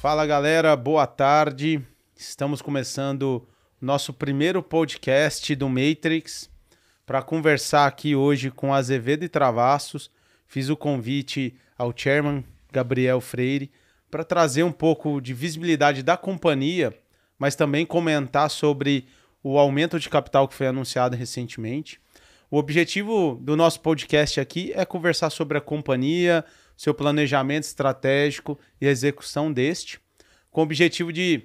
Fala galera, boa tarde. Estamos começando nosso primeiro podcast do Matrix para conversar aqui hoje com Azevedo e Travassos. Fiz o convite ao chairman Gabriel Freire para trazer um pouco de visibilidade da companhia, mas também comentar sobre o aumento de capital que foi anunciado recentemente. O objetivo do nosso podcast aqui é conversar sobre a companhia, seu planejamento estratégico e execução deste, com o objetivo de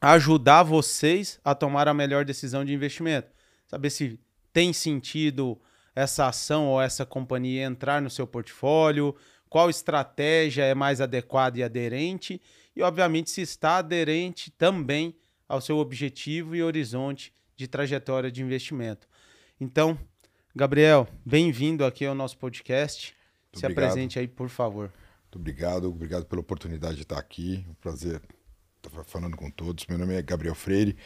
ajudar vocês a tomar a melhor decisão de investimento. Saber se tem sentido essa ação ou essa companhia entrar no seu portfólio, qual estratégia é mais adequada e aderente, e obviamente se está aderente também ao seu objetivo e horizonte de trajetória de investimento. Então, Gabriel, bem-vindo aqui ao nosso podcast. Muito Se obrigado. apresente aí, por favor. Muito obrigado, obrigado pela oportunidade de estar aqui. É um prazer estar falando com todos. Meu nome é Gabriel Freire.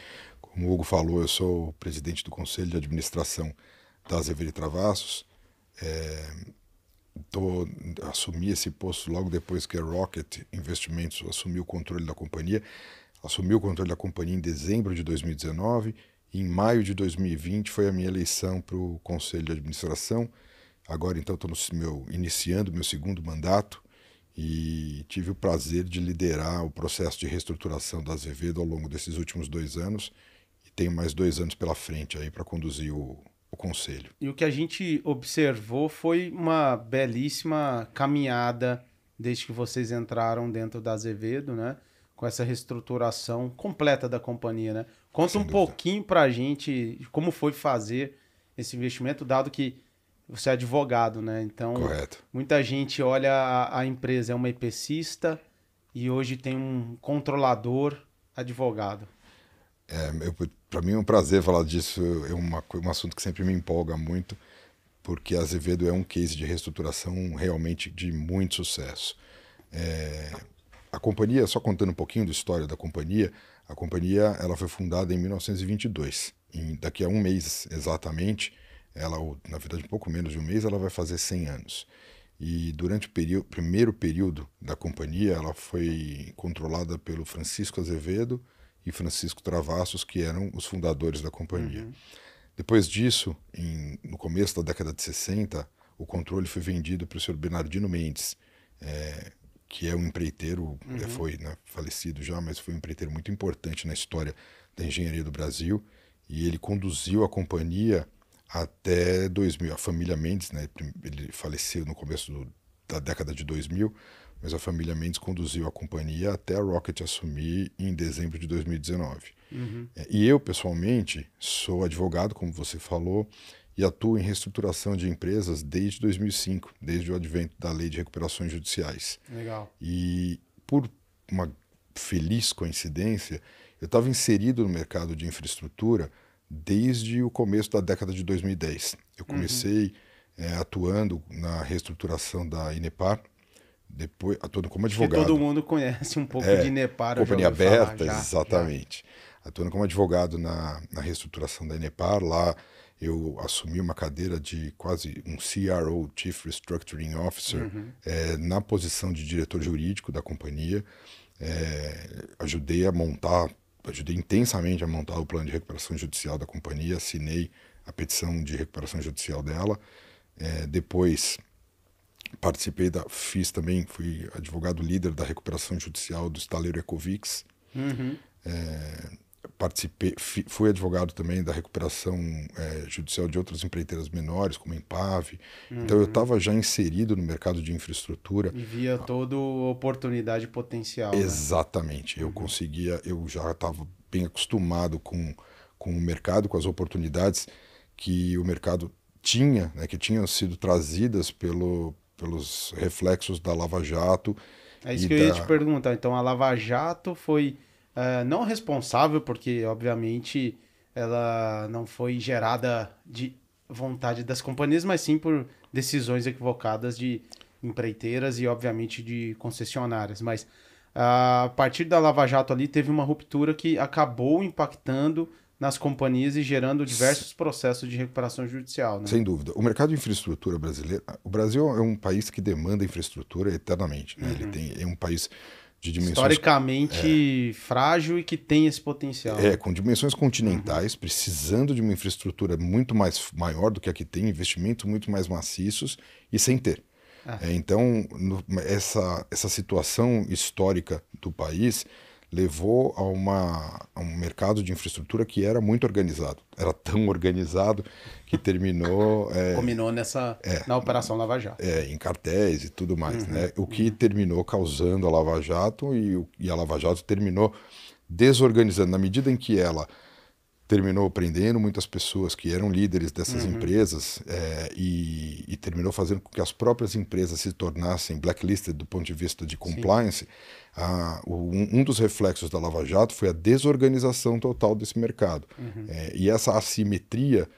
Como o Hugo falou, eu sou o presidente do Conselho de Administração da Zeveri Travassos. É, tô, assumi esse posto logo depois que a Rocket Investimentos assumiu o controle da companhia. Assumi o controle da companhia em dezembro de 2019. Em maio de 2020 foi a minha eleição para o Conselho de Administração. Agora, então, estou meu, iniciando meu segundo mandato e tive o prazer de liderar o processo de reestruturação da Azevedo ao longo desses últimos dois anos e tenho mais dois anos pela frente aí para conduzir o, o conselho. E o que a gente observou foi uma belíssima caminhada desde que vocês entraram dentro da Azevedo, né? Com essa reestruturação completa da companhia, né? Conta Sem um dúvida. pouquinho para a gente como foi fazer esse investimento, dado que você é advogado, né? Então, Correto. muita gente olha a, a, empresa, é uma ipcista e hoje tem um controlador advogado. É, para mim é um prazer falar disso, é uma, um assunto que sempre me empolga muito, porque a Azevedo é um case de reestruturação realmente de muito sucesso. É, a companhia, só contando um pouquinho da história da companhia, a companhia ela foi fundada em 1922. Em, daqui a um mês exatamente, ela, na verdade, um pouco menos de um mês, ela vai fazer 100 anos. E durante o período, primeiro período da companhia, ela foi controlada pelo Francisco Azevedo e Francisco Travassos, que eram os fundadores da companhia. Uhum. Depois disso, em, no começo da década de 60, o controle foi vendido para o senhor Bernardino Mendes, é, que é um empreiteiro, uhum. foi né, falecido já, mas foi um empreiteiro muito importante na história da engenharia do Brasil. E ele conduziu a companhia até 2000. A família Mendes, né, ele faleceu no começo do, da década de 2000, mas a família Mendes conduziu a companhia até a Rocket assumir em dezembro de 2019. Uhum. É, e eu, pessoalmente, sou advogado, como você falou, e atuo em reestruturação de empresas desde 2005, desde o advento da Lei de Recuperações Judiciais. Legal. E por uma feliz coincidência, eu estava inserido no mercado de infraestrutura desde o começo da década de 2010. Eu uhum. comecei uhum. é, atuando na reestruturação da Inepar, depois atuando como advogado. Porque todo mundo conhece um pouco é, de Inepar. Companhia aberta, já, exatamente. Já. Atuando como advogado na, na reestruturação da Inepar, lá eu assumi uma cadeira de quase um CRO, Chief Restructuring Officer, uhum. é, na posição de diretor jurídico da companhia. É, ajudei a montar ajudei intensamente a montar o plano de recuperação judicial da companhia, assinei a petição de recuperação judicial dela. É, depois participei da, fiz também, fui advogado líder da recuperação judicial do estaleiro Ecovix. Uhum. É, participei, fui advogado também da recuperação é, judicial de outras empreiteiras menores, como a Empave. Uhum. Então eu estava uhum. já inserido no mercado de infraestrutura. E via toda oportunidade potencial. Né? Exatamente. Né? Eu uhum. conseguia, eu já estava bem acostumado com, com o mercado, com as oportunidades que o mercado tinha, né, que tinham sido trazidas pelo, pelos reflexos da Lava Jato. É isso que eu ia te perguntar. Então a Lava Jato foi ah, não responsável, porque obviamente ela não foi gerada de vontade das companhias, mas sim por decisões equivocadas de empreiteiras e obviamente de concessionárias. Mas ah, a partir da Lava Jato ali teve uma ruptura que acabou impactando nas companhias e gerando diversos processos de recuperação judicial. Né? Sem dúvida. O mercado de infraestrutura brasileiro, o Brasil é um país que demanda infraestrutura eternamente. Né? Uhum. Ele tem, é um país de dimensões. Historicamente é, frágil e que tem esse potencial. É, com dimensões continentais, uhum. precisando de uma infraestrutura muito mais maior do que a que tem, investimentos muito mais maciços e sem ter. Ah. É, então, no, essa, essa situação histórica do país levou a, uma, a um mercado de infraestrutura que era muito organizado. Era tão organizado que terminou. É, Combinou nessa é, na Operação Lava Jato. É, em cartéis e tudo mais. Uhum. Né? O que uhum. terminou causando a Lava Jato e, e a Lava Jato terminou desorganizando, na medida em que ela terminou prendendo muitas pessoas que eram líderes dessas uhum. empresas é, e, e, terminou fazendo com que as próprias empresas se tornassem blacklisted do ponto de vista de compliance. um, um, dos reflexos da Lava Jato foi a desorganização total desse mercado. Uhum. É, e essa assimetria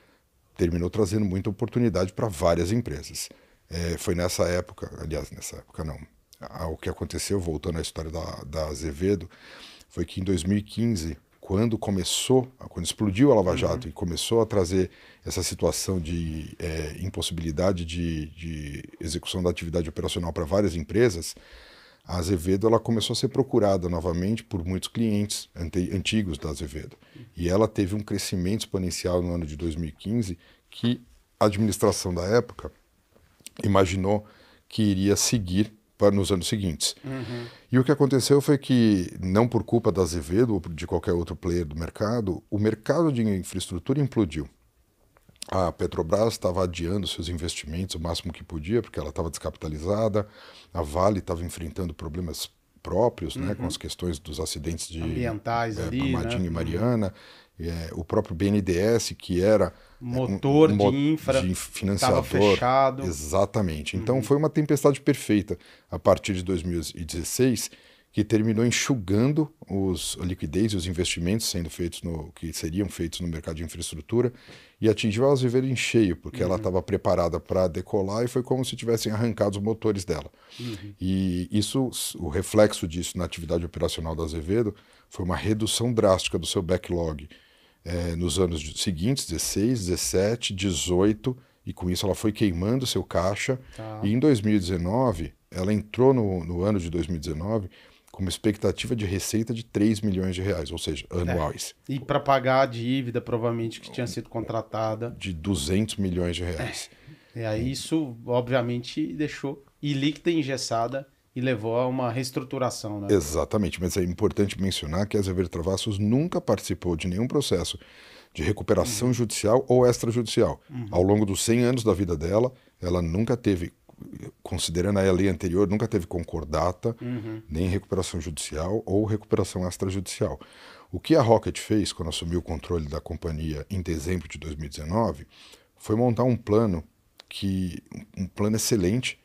terminou trazendo muita oportunidade para várias empresas. É, foi nessa época, aliás, nessa época não, o que aconteceu, voltando à história da, da Azevedo, foi que em 2015 quando começou, quando explodiu a Lava uhum. Jato uhum. e começou a trazer essa situação de é, impossibilidade de, de, execução da atividade operacional para várias empresas, a Azevedo ela começou a ser procurada novamente por muitos clientes ante, antigos da Azevedo. E ela teve um crescimento exponencial no ano de 2015 que a administração da época imaginou que iria seguir para nos anos seguintes. Uhum. E o que aconteceu foi que, não por culpa da Azevedo ou de qualquer outro player do mercado, o mercado de infraestrutura implodiu. A Petrobras estava adiando seus investimentos o máximo que podia, porque ela estava descapitalizada, a Vale estava enfrentando problemas próprios, uhum. né, com uhum. as questões dos acidentes de ambientais é, ali, né? Brumadinho né? e uhum. Mariana. Uhum é, o próprio BNDES, que era é, motor um, um, de infra, de financiador, fechado. Exatamente. Então uhum. foi uma tempestade perfeita a partir de 2016 que terminou enxugando os, a liquidez e os investimentos sendo feitos no que seriam feitos no mercado de infraestrutura e atingiu a Azevedo em cheio, porque uhum. ela estava preparada para decolar e foi como se tivessem arrancado os motores dela. Uhum. E isso, o reflexo disso na atividade operacional da Azevedo foi uma redução drástica do seu backlog é, nos anos seguintes, 16, 17, 18, e com isso ela foi queimando seu caixa. Tá. E em 2019, ela entrou no, no ano de 2019 com uma expectativa de receita de 3 milhões de reais, ou seja, é. anuais. É. E para pagar a dívida, provavelmente, que tinha sido contratada. De 200 milhões de reais. É. E aí isso, obviamente, deixou e engessada e levou a uma reestruturação. Né? Exatamente, mas é importante mencionar que a Azevedo Travassos nunca participou de nenhum processo de recuperação uhum. judicial ou extrajudicial. Uhum. Ao longo dos 100 anos da vida dela, ela nunca teve considerando a lei anterior, nunca teve concordata, uhum. nem recuperação judicial ou recuperação extrajudicial. O que a Rocket fez quando assumiu o controle da companhia em dezembro de 2019 foi montar um plano que um plano excelente,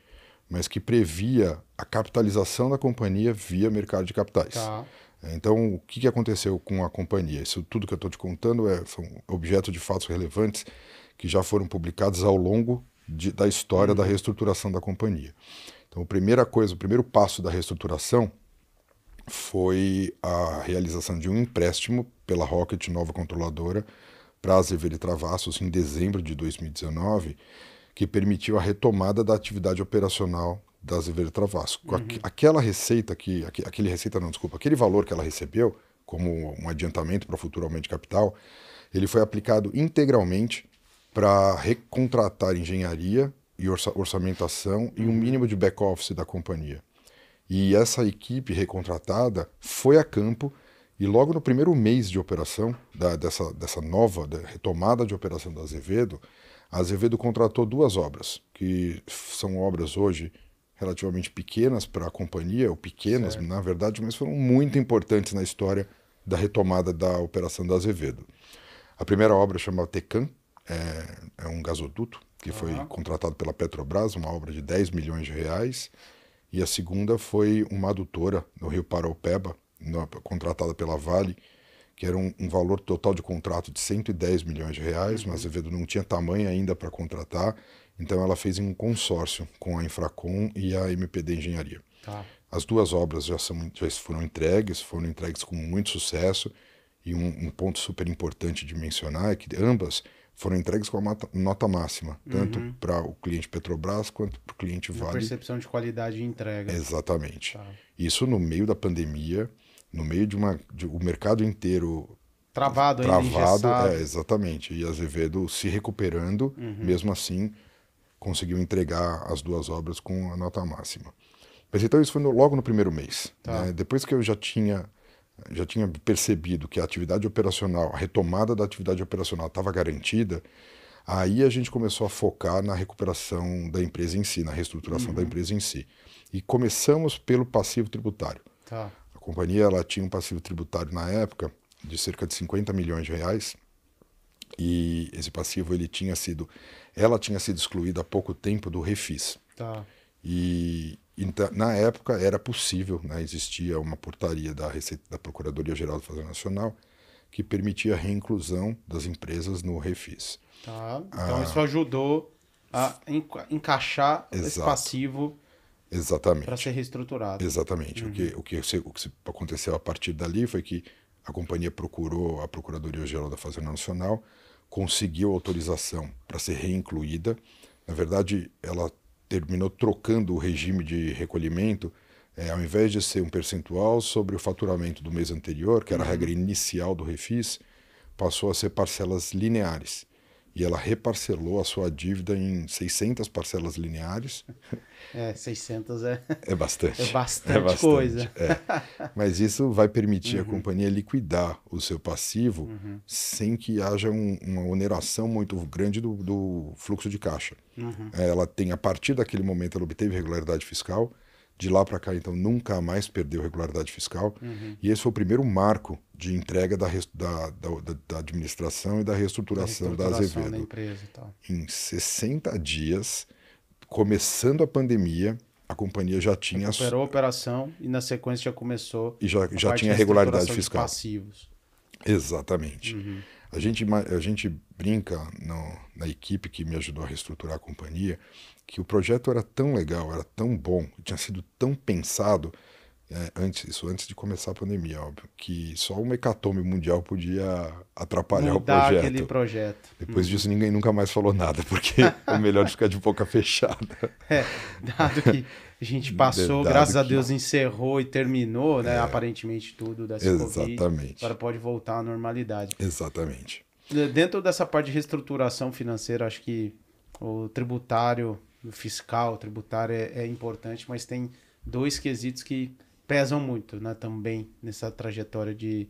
mas que previa a capitalização da companhia via mercado de capitais. Tá. É, então, o que aconteceu com a companhia? Isso tudo que eu estou te contando é, são de fatos relevantes que já foram publicados ao longo de, da história da uhum. reestruturação da companhia. Então, a primeira coisa, o primeiro passo da reestruturação foi a realização de um empréstimo pela Rocket, nova controladora, para Azevedo e Travassos, em dezembro de 2019, que permitiu a retomada da atividade operacional da Azevedo e Travassos. Uhum. Aqu aquela receita que, aqu aquele receita não, desculpa, aquele valor que ela recebeu como um adiantamento para futuramente capital, ele foi aplicado integralmente para recontratar engenharia e orçamentação e um mínimo de back-office da companhia. E essa equipe recontratada foi a campo e logo no primeiro mês de operação, da, dessa, dessa nova da retomada de operação da Azevedo, a Azevedo contratou duas obras, que são obras hoje relativamente pequenas para a companhia, ou pequenas certo. na verdade, mas foram muito importantes na história da retomada da operação da Azevedo. A primeira obra chamava Tecan, é, é um gasoduto que uhum. foi contratado pela Petrobras, uma obra de 10 milhões de reais. E a segunda foi uma adutora no Rio Paraupeba, no, contratada pela Vale, que era um, um, valor total de contrato de 110 milhões de reais, uhum. mas Azevedo não tinha tamanho ainda para contratar, então ela fez em um consórcio com a Infracom e a MPD Engenharia. Tá. As duas obras já, são, já foram entregues, foram entregues com muito sucesso, e um, um ponto super importante de mencionar é que ambas foram entregues com a nota máxima, tanto uhum. para o cliente Petrobras quanto para o cliente Vale. Uma percepção de qualidade de entrega. Exatamente. Tá. Isso no meio da pandemia, no meio de uma. De, o mercado inteiro. Travado, Travado, é, exatamente. E Azevedo se recuperando, uhum. mesmo assim, conseguiu entregar as duas obras com a nota máxima. Mas então isso foi no, logo no primeiro mês. Tá. Né? Depois que eu já tinha já tinha percebido que a atividade operacional, a retomada da atividade operacional estava garantida, aí a gente começou a focar na recuperação da empresa em si, na reestruturação uhum. da empresa em si. E começamos pelo passivo tributário. Tá. A companhia ela tinha um passivo tributário na época de cerca de 50 milhões de reais e esse passivo ele tinha sido, ela tinha sido excluída há pouco tempo do refis. Tá. E, então, na época era possível, né? existia uma portaria da Receita da Procuradoria Geral da Fazenda Nacional que permitia a reinclusão das empresas no refis. Tá. Então ah, isso ajudou a enca encaixar exato. esse passivo para ser reestruturado. Exatamente. Uhum. O que o que o que aconteceu a partir dali foi que a companhia procurou a Procuradoria Geral da Fazenda Nacional, conseguiu autorização para ser reincluída. Na verdade, ela terminou trocando o regime de recolhimento, é, ao invés de ser um percentual sobre o faturamento do mês anterior, que era a uhum. regra inicial do refis, passou a ser parcelas lineares e ela reparcelou a sua dívida em 600 parcelas lineares. É, 600 é... É bastante. É bastante, é bastante coisa. É. Mas isso vai permitir uhum. a companhia liquidar o seu passivo uhum. sem que haja um, uma oneração muito grande do, do fluxo de caixa. Uhum. Ela tem, a partir daquele momento, ela obteve regularidade fiscal, de lá para cá, então, nunca mais perdeu regularidade fiscal. Uhum. E esse foi o primeiro marco de entrega da, da, da, da administração e da reestruturação da, reestruturação da Azevedo. Da empresa Em 60 dias, começando a pandemia, a companhia já tinha. Superou a operação e, na sequência, já começou. E já, já tinha regularidade fiscal. passivos. Exatamente. Uhum. A, gente, a gente brinca no, na equipe que me ajudou a reestruturar a companhia que o projeto era tão legal, era tão bom, tinha sido tão pensado, é, antes, isso antes de começar a pandemia, óbvio, que só uma hecatombe mundial podia atrapalhar Mudar o projeto. aquele projeto. Depois hum. disso, ninguém nunca mais falou nada, porque é melhor ficar de boca fechada. É, dado que a gente passou, dado graças que... a Deus, encerrou e terminou, né, é, aparentemente, tudo dessa Exatamente. agora pode voltar à normalidade. Exatamente. Dentro dessa parte de reestruturação financeira, acho que o tributário fiscal, tributário é, é importante, mas tem dois quesitos que pesam muito né, também nessa trajetória de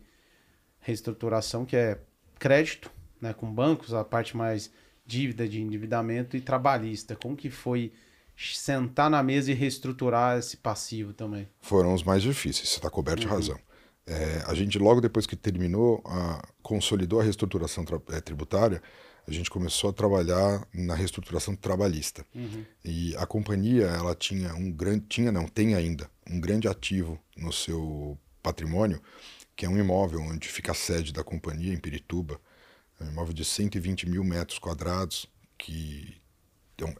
reestruturação, que é crédito né, com bancos, a parte mais dívida de endividamento e trabalhista. Como que foi sentar na mesa e reestruturar esse passivo também? Foram os mais difíceis, você está coberto uhum. de razão. É, a gente, logo depois que terminou, a, consolidou a reestruturação é, tributária, a gente começou a trabalhar na reestruturação trabalhista. Uhum. E a companhia, ela tinha um grande, tinha não, tem ainda, um grande ativo no seu patrimônio, que é um imóvel onde fica a sede da companhia, em Pirituba. É um imóvel de 120 mil metros quadrados, que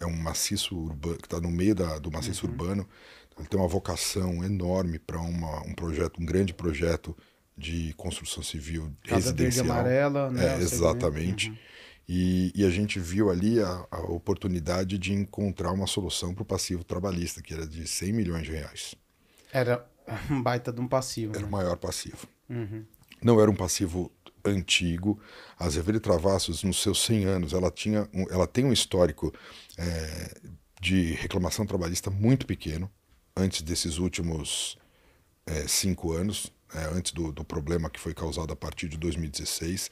é um, é maciço urbano, que está no meio da, do maciço uhum. urbano. Então, ele tem uma vocação enorme para um projeto, um grande projeto de construção civil Casa residencial. Verde amarela, né? É, exatamente. Uhum. E, e, a gente viu ali a, a oportunidade de encontrar uma solução para o passivo trabalhista, que era de 100 milhões de reais. Era um baita de um passivo. Era né? o maior passivo. Uhum. Não era um passivo antigo. A Zevere Travassos, nos seus 100 anos, ela, tinha um, ela tem um histórico é, de reclamação trabalhista muito pequeno, antes desses últimos é, cinco anos, é, antes do, do, problema que foi causado a partir de 2016.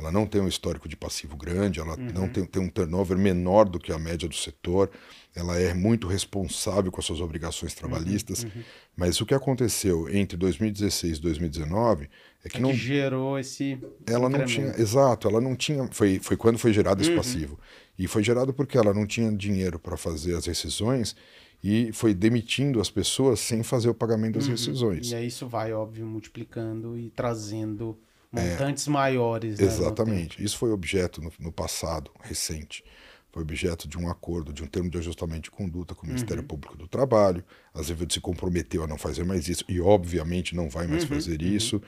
Ela não tem um histórico de passivo grande, ela uhum. não tem, tem um turnover menor do que a média do setor, ela é muito responsável com as suas obrigações uhum, trabalhistas. Uhum. Mas o que aconteceu entre 2016 e 2019 é que é não. Que gerou esse. Ela não tinha. Exato, ela não tinha. Foi, foi quando foi gerado esse uhum. passivo. E foi gerado porque ela não tinha dinheiro para fazer as rescisões e foi demitindo as pessoas sem fazer o pagamento das uhum. rescisões. E aí isso vai, óbvio, multiplicando e trazendo Montantes é, maiores. Né, exatamente. Isso foi objeto no, no, passado recente. Foi objeto de um acordo, de um termo de ajustamento de conduta com o Ministério uhum. Público do Trabalho. A Azevedo se comprometeu a não fazer mais isso e, obviamente, não vai mais uhum, fazer uhum. isso.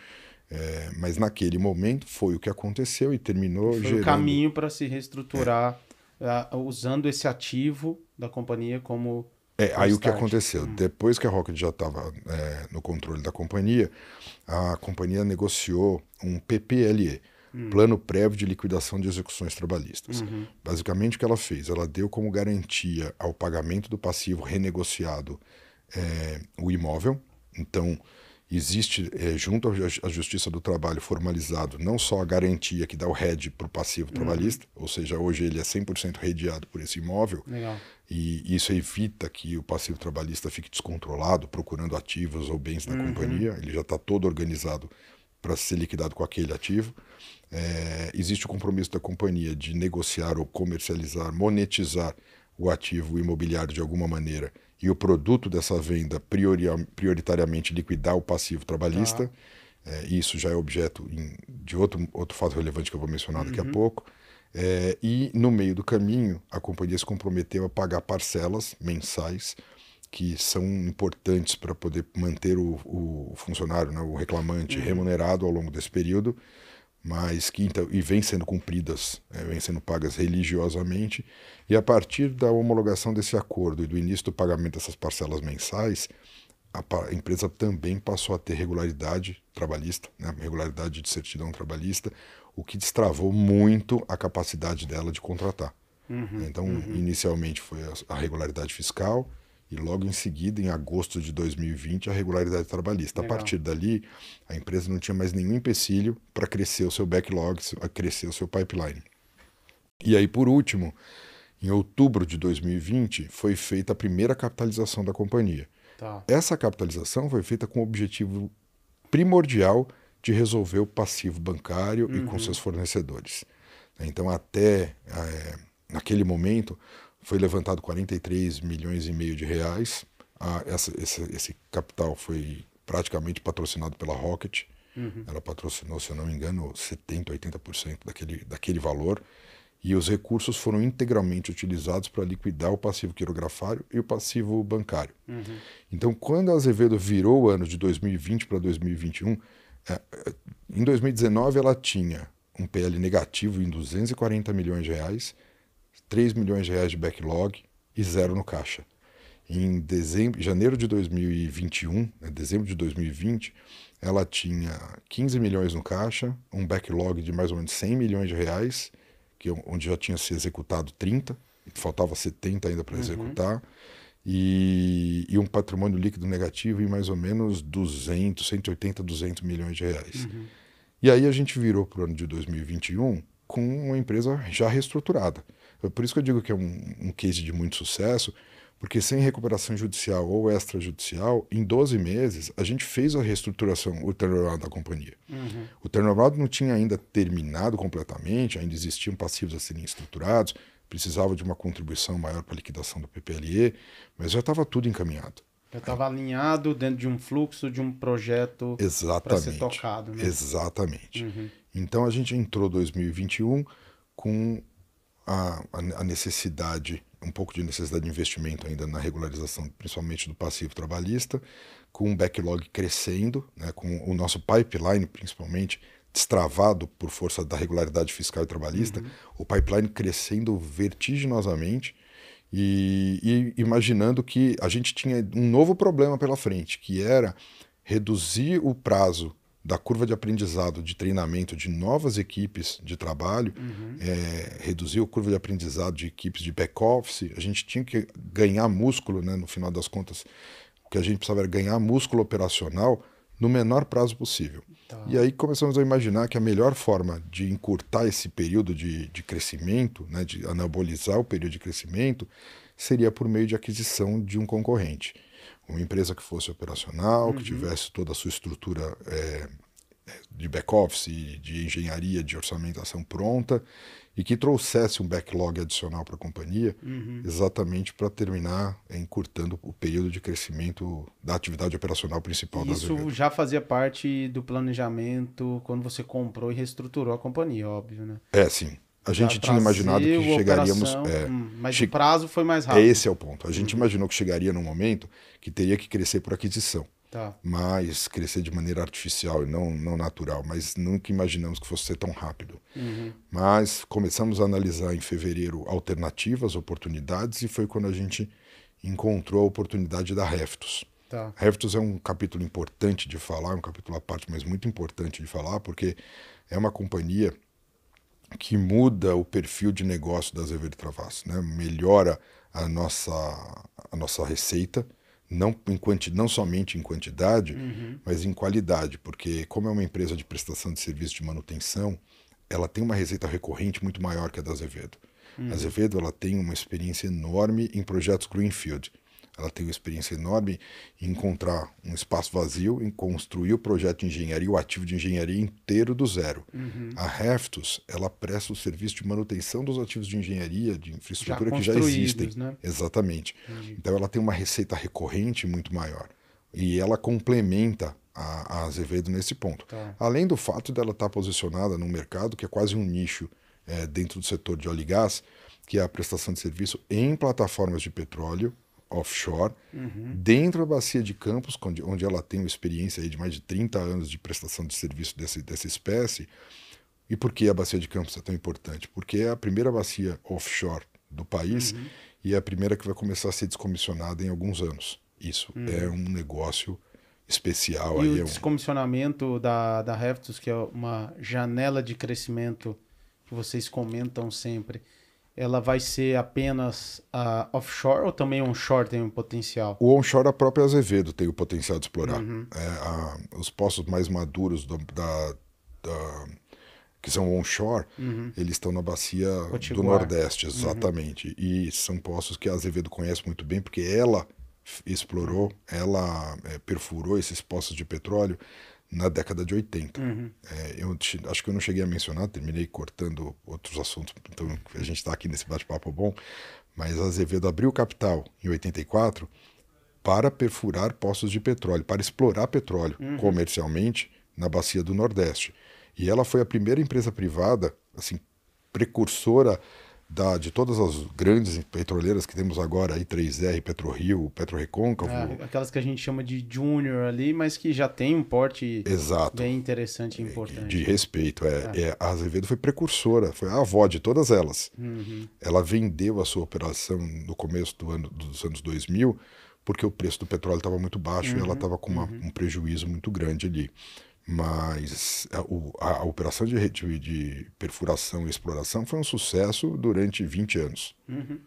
É, mas naquele momento foi o que aconteceu e terminou foi gerando... um caminho para se reestruturar é. uh, usando esse ativo da companhia como é, aí o que aconteceu? Hum. Depois que a Rocket já estava é, no controle da companhia, a companhia negociou um PPLE, hum. Plano Prévio de Liquidação de Execuções Trabalhistas. Uhum. Basicamente o que ela fez? Ela deu como garantia ao pagamento do passivo renegociado é, o imóvel. Então, existe é, junto à Justiça do Trabalho formalizado não só a garantia que dá o RED para o passivo uhum. trabalhista, ou seja, hoje ele é 100% redeado por esse imóvel, Legal e isso evita que o passivo trabalhista fique descontrolado, procurando ativos ou bens da uhum. companhia. Ele já está todo organizado para ser liquidado com aquele ativo. É, existe o compromisso da companhia de negociar ou comercializar, monetizar o ativo imobiliário de alguma maneira e o produto dessa venda priori prioritariamente liquidar o passivo trabalhista. Tá. É, isso já é objeto em, de outro, outro fato relevante que eu vou mencionar uhum. daqui a uhum. pouco. É, e no meio do caminho, a companhia se comprometeu a pagar parcelas mensais que são importantes para poder manter o, o funcionário, né, o reclamante, uhum. remunerado ao longo desse período, mas que então, e vem sendo cumpridas, é, vem sendo pagas religiosamente. E a partir da homologação desse acordo e do início do pagamento dessas parcelas mensais, a empresa também passou a ter regularidade trabalhista, né, regularidade de certidão trabalhista, o que destravou muito a capacidade dela de contratar. Uhum, né? então, uhum. inicialmente foi a regularidade fiscal e logo em seguida, em agosto de 2020, a regularidade trabalhista. Legal. A partir dali, a empresa não tinha mais nenhum empecilho para crescer o seu backlog, crescer o seu pipeline. E aí, por último, em outubro de 2020, foi feita a primeira capitalização da companhia. Tá. Essa capitalização foi feita com o objetivo primordial de resolver o passivo bancário uhum. e com uhum. seus fornecedores. Então, até é, naquele momento, foi levantado 43 milhões e meio de reais. essa, esse, esse, capital foi praticamente patrocinado pela Rocket. Uhum. Ela patrocinou, se eu não me engano, 70%, 80% daquele, daquele valor e os recursos foram integralmente utilizados para liquidar o passivo quirografário e o passivo bancário. Uhum. Então, quando a Azevedo virou o ano de 2020 para 2021, é, é, em 2019 ela tinha um PL negativo em 240 milhões de reais, 3 milhões de reais de backlog e zero no caixa. Em dezembro, janeiro de 2021, né, dezembro de 2020, ela tinha 15 milhões no caixa, um backlog de mais ou menos 100 milhões de reais que onde já tinha se executado 30, faltava 70 ainda para uhum. executar, e, e, um patrimônio líquido negativo em mais ou menos 200, 180, 200 milhões de reais. Uhum. E aí a gente virou para o ano de 2021 com uma empresa já reestruturada. Por isso que eu digo que é um, um case de muito sucesso, porque sem recuperação judicial ou extrajudicial, em 12 meses, a gente fez a reestruturação, o turnaround da companhia. Uhum. O turnaround não tinha ainda terminado completamente, ainda existiam passivos a serem estruturados, precisava de uma contribuição maior para a liquidação do PPLE, mas já estava tudo encaminhado. Já estava é. alinhado dentro de um fluxo, de um projeto para ser tocado. Né? Exatamente. Uhum. Então a gente entrou 2021 com a, a, a necessidade um pouco de necessidade de investimento ainda na regularização, principalmente do passivo trabalhista, com um backlog crescendo, né, com o nosso pipeline, principalmente, destravado por força da regularidade fiscal e trabalhista, uhum. o pipeline crescendo vertiginosamente e, e imaginando que a gente tinha um novo problema pela frente, que era reduzir o prazo da curva de aprendizado, de treinamento de novas equipes de trabalho, uhum. é, reduziu a curva de aprendizado de equipes de back-office. A gente tinha que ganhar músculo, né, no final das contas, o que a gente precisava era ganhar músculo operacional no menor prazo possível. Tá. E aí começamos a imaginar que a melhor forma de encurtar esse período de, de crescimento, né, de anabolizar o período de crescimento, seria por meio de aquisição de um concorrente uma empresa que fosse operacional, uhum. que tivesse toda a sua estrutura é, é de back-office, de engenharia, de orçamentação pronta e que trouxesse um backlog adicional para a companhia, uhum. exatamente para terminar encurtando o período de crescimento da atividade operacional principal da Isso já fazia parte do planejamento quando você comprou e reestruturou a companhia, óbvio, né? É, sim. A gente tinha imaginado que chegaríamos. Operação, é, hum, mas che... o prazo foi mais rápido. Esse é o ponto. A gente uhum. imaginou que chegaria num momento que teria que crescer por aquisição. Tá. Mas crescer de maneira artificial e não, não natural. Mas nunca imaginamos que fosse ser tão rápido. Uhum. Mas começamos a analisar em fevereiro alternativas, oportunidades, e foi quando a gente encontrou a oportunidade da Reftos. Tá. Reftos é um capítulo importante de falar, um capítulo à parte, mas muito importante de falar, porque é uma companhia que muda o perfil de negócio da Azevedo Travasso, né? melhora a nossa, a nossa receita, não, em quanti, não somente em quantidade, uhum. mas em qualidade, porque como é uma empresa de prestação de serviço de manutenção, ela tem uma receita recorrente muito maior que a da Azevedo. Uhum. A Azevedo ela tem uma experiência enorme em projetos Greenfield, ela tem uma experiência enorme em encontrar um espaço vazio, em construir o projeto de engenharia, o ativo de engenharia inteiro do zero. Uhum. A Reftus, ela presta o serviço de manutenção dos ativos de engenharia, de infraestrutura já que já existem. Né? Exatamente. Então ela tem uma receita recorrente muito maior. E ela complementa a, a Azevedo nesse ponto. Tá. Além do fato dela estar tá posicionada num mercado que é quase um nicho é, dentro do setor de óleo e gás, que é a prestação de serviço em plataformas de petróleo offshore, uhum. dentro da bacia de Campos, onde, onde ela tem uma experiência de mais de 30 anos de prestação de serviço dessa, dessa espécie. E por que a bacia de Campos é tão importante? Porque é a primeira bacia offshore do país uhum. e é a primeira que vai começar a ser descomissionada em alguns anos. Isso uhum. é um negócio especial. E aí o é um... descomissionamento da, da Reftus, que é uma janela de crescimento que vocês comentam sempre, ela vai ser apenas uh, offshore ou também onshore tem um potencial? O onshore, a é própria Azevedo tem o potencial de explorar. Uhum. É, a, os poços mais maduros do, da, da, que são onshore, uhum. eles estão na bacia Potiguar. do Nordeste, uhum. exatamente. Uhum. E são poços que a Azevedo conhece muito bem, porque ela explorou, ela é, perfurou esses poços de petróleo na década de 80. Uhum. É, eu acho que eu não cheguei a mencionar, terminei cortando outros assuntos, então a gente está aqui nesse bate-papo bom, mas a Azevedo abriu capital em 84 para perfurar poços de petróleo, para explorar petróleo uhum. comercialmente na bacia do Nordeste. E ela foi a primeira empresa privada, assim, precursora da, de todas as grandes petroleiras que temos agora, aí 3R, PetroRio, PetroRecôncavo. É, aquelas que a gente chama de júnior ali, mas que já tem um porte Exato. bem interessante e importante. De respeito. É, é. é a Azevedo foi precursora, foi a avó de todas elas. Uhum. Ela vendeu a sua operação no começo do ano, dos anos 2000 porque o preço do petróleo estava muito baixo uhum. e ela uhum. estava com uma, uhum. um prejuízo muito grande ali. Mas a, a, a operação de, de, de, perfuração e exploração foi um sucesso durante 20 anos. Uhum.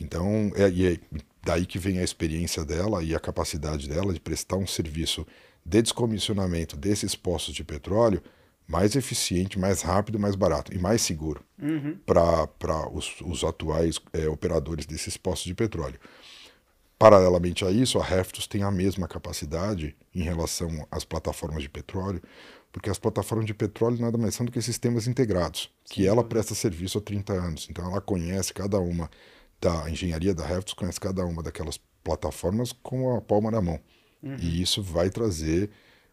Então, é, é, daí que vem a experiência dela e a capacidade dela de prestar um serviço de descomissionamento desses poços de petróleo mais eficiente, mais rápido, mais barato e mais seguro uhum. para os, os atuais é, operadores desses poços de petróleo. Paralelamente a isso, a Reftos tem a mesma capacidade em relação às plataformas de petróleo, porque as plataformas de petróleo nada mais são do que sistemas integrados, que ela presta serviço há 30 anos. Então ela conhece cada uma da engenharia da Reftos, conhece cada uma daquelas plataformas com a palma na mão. Uhum. E isso vai trazer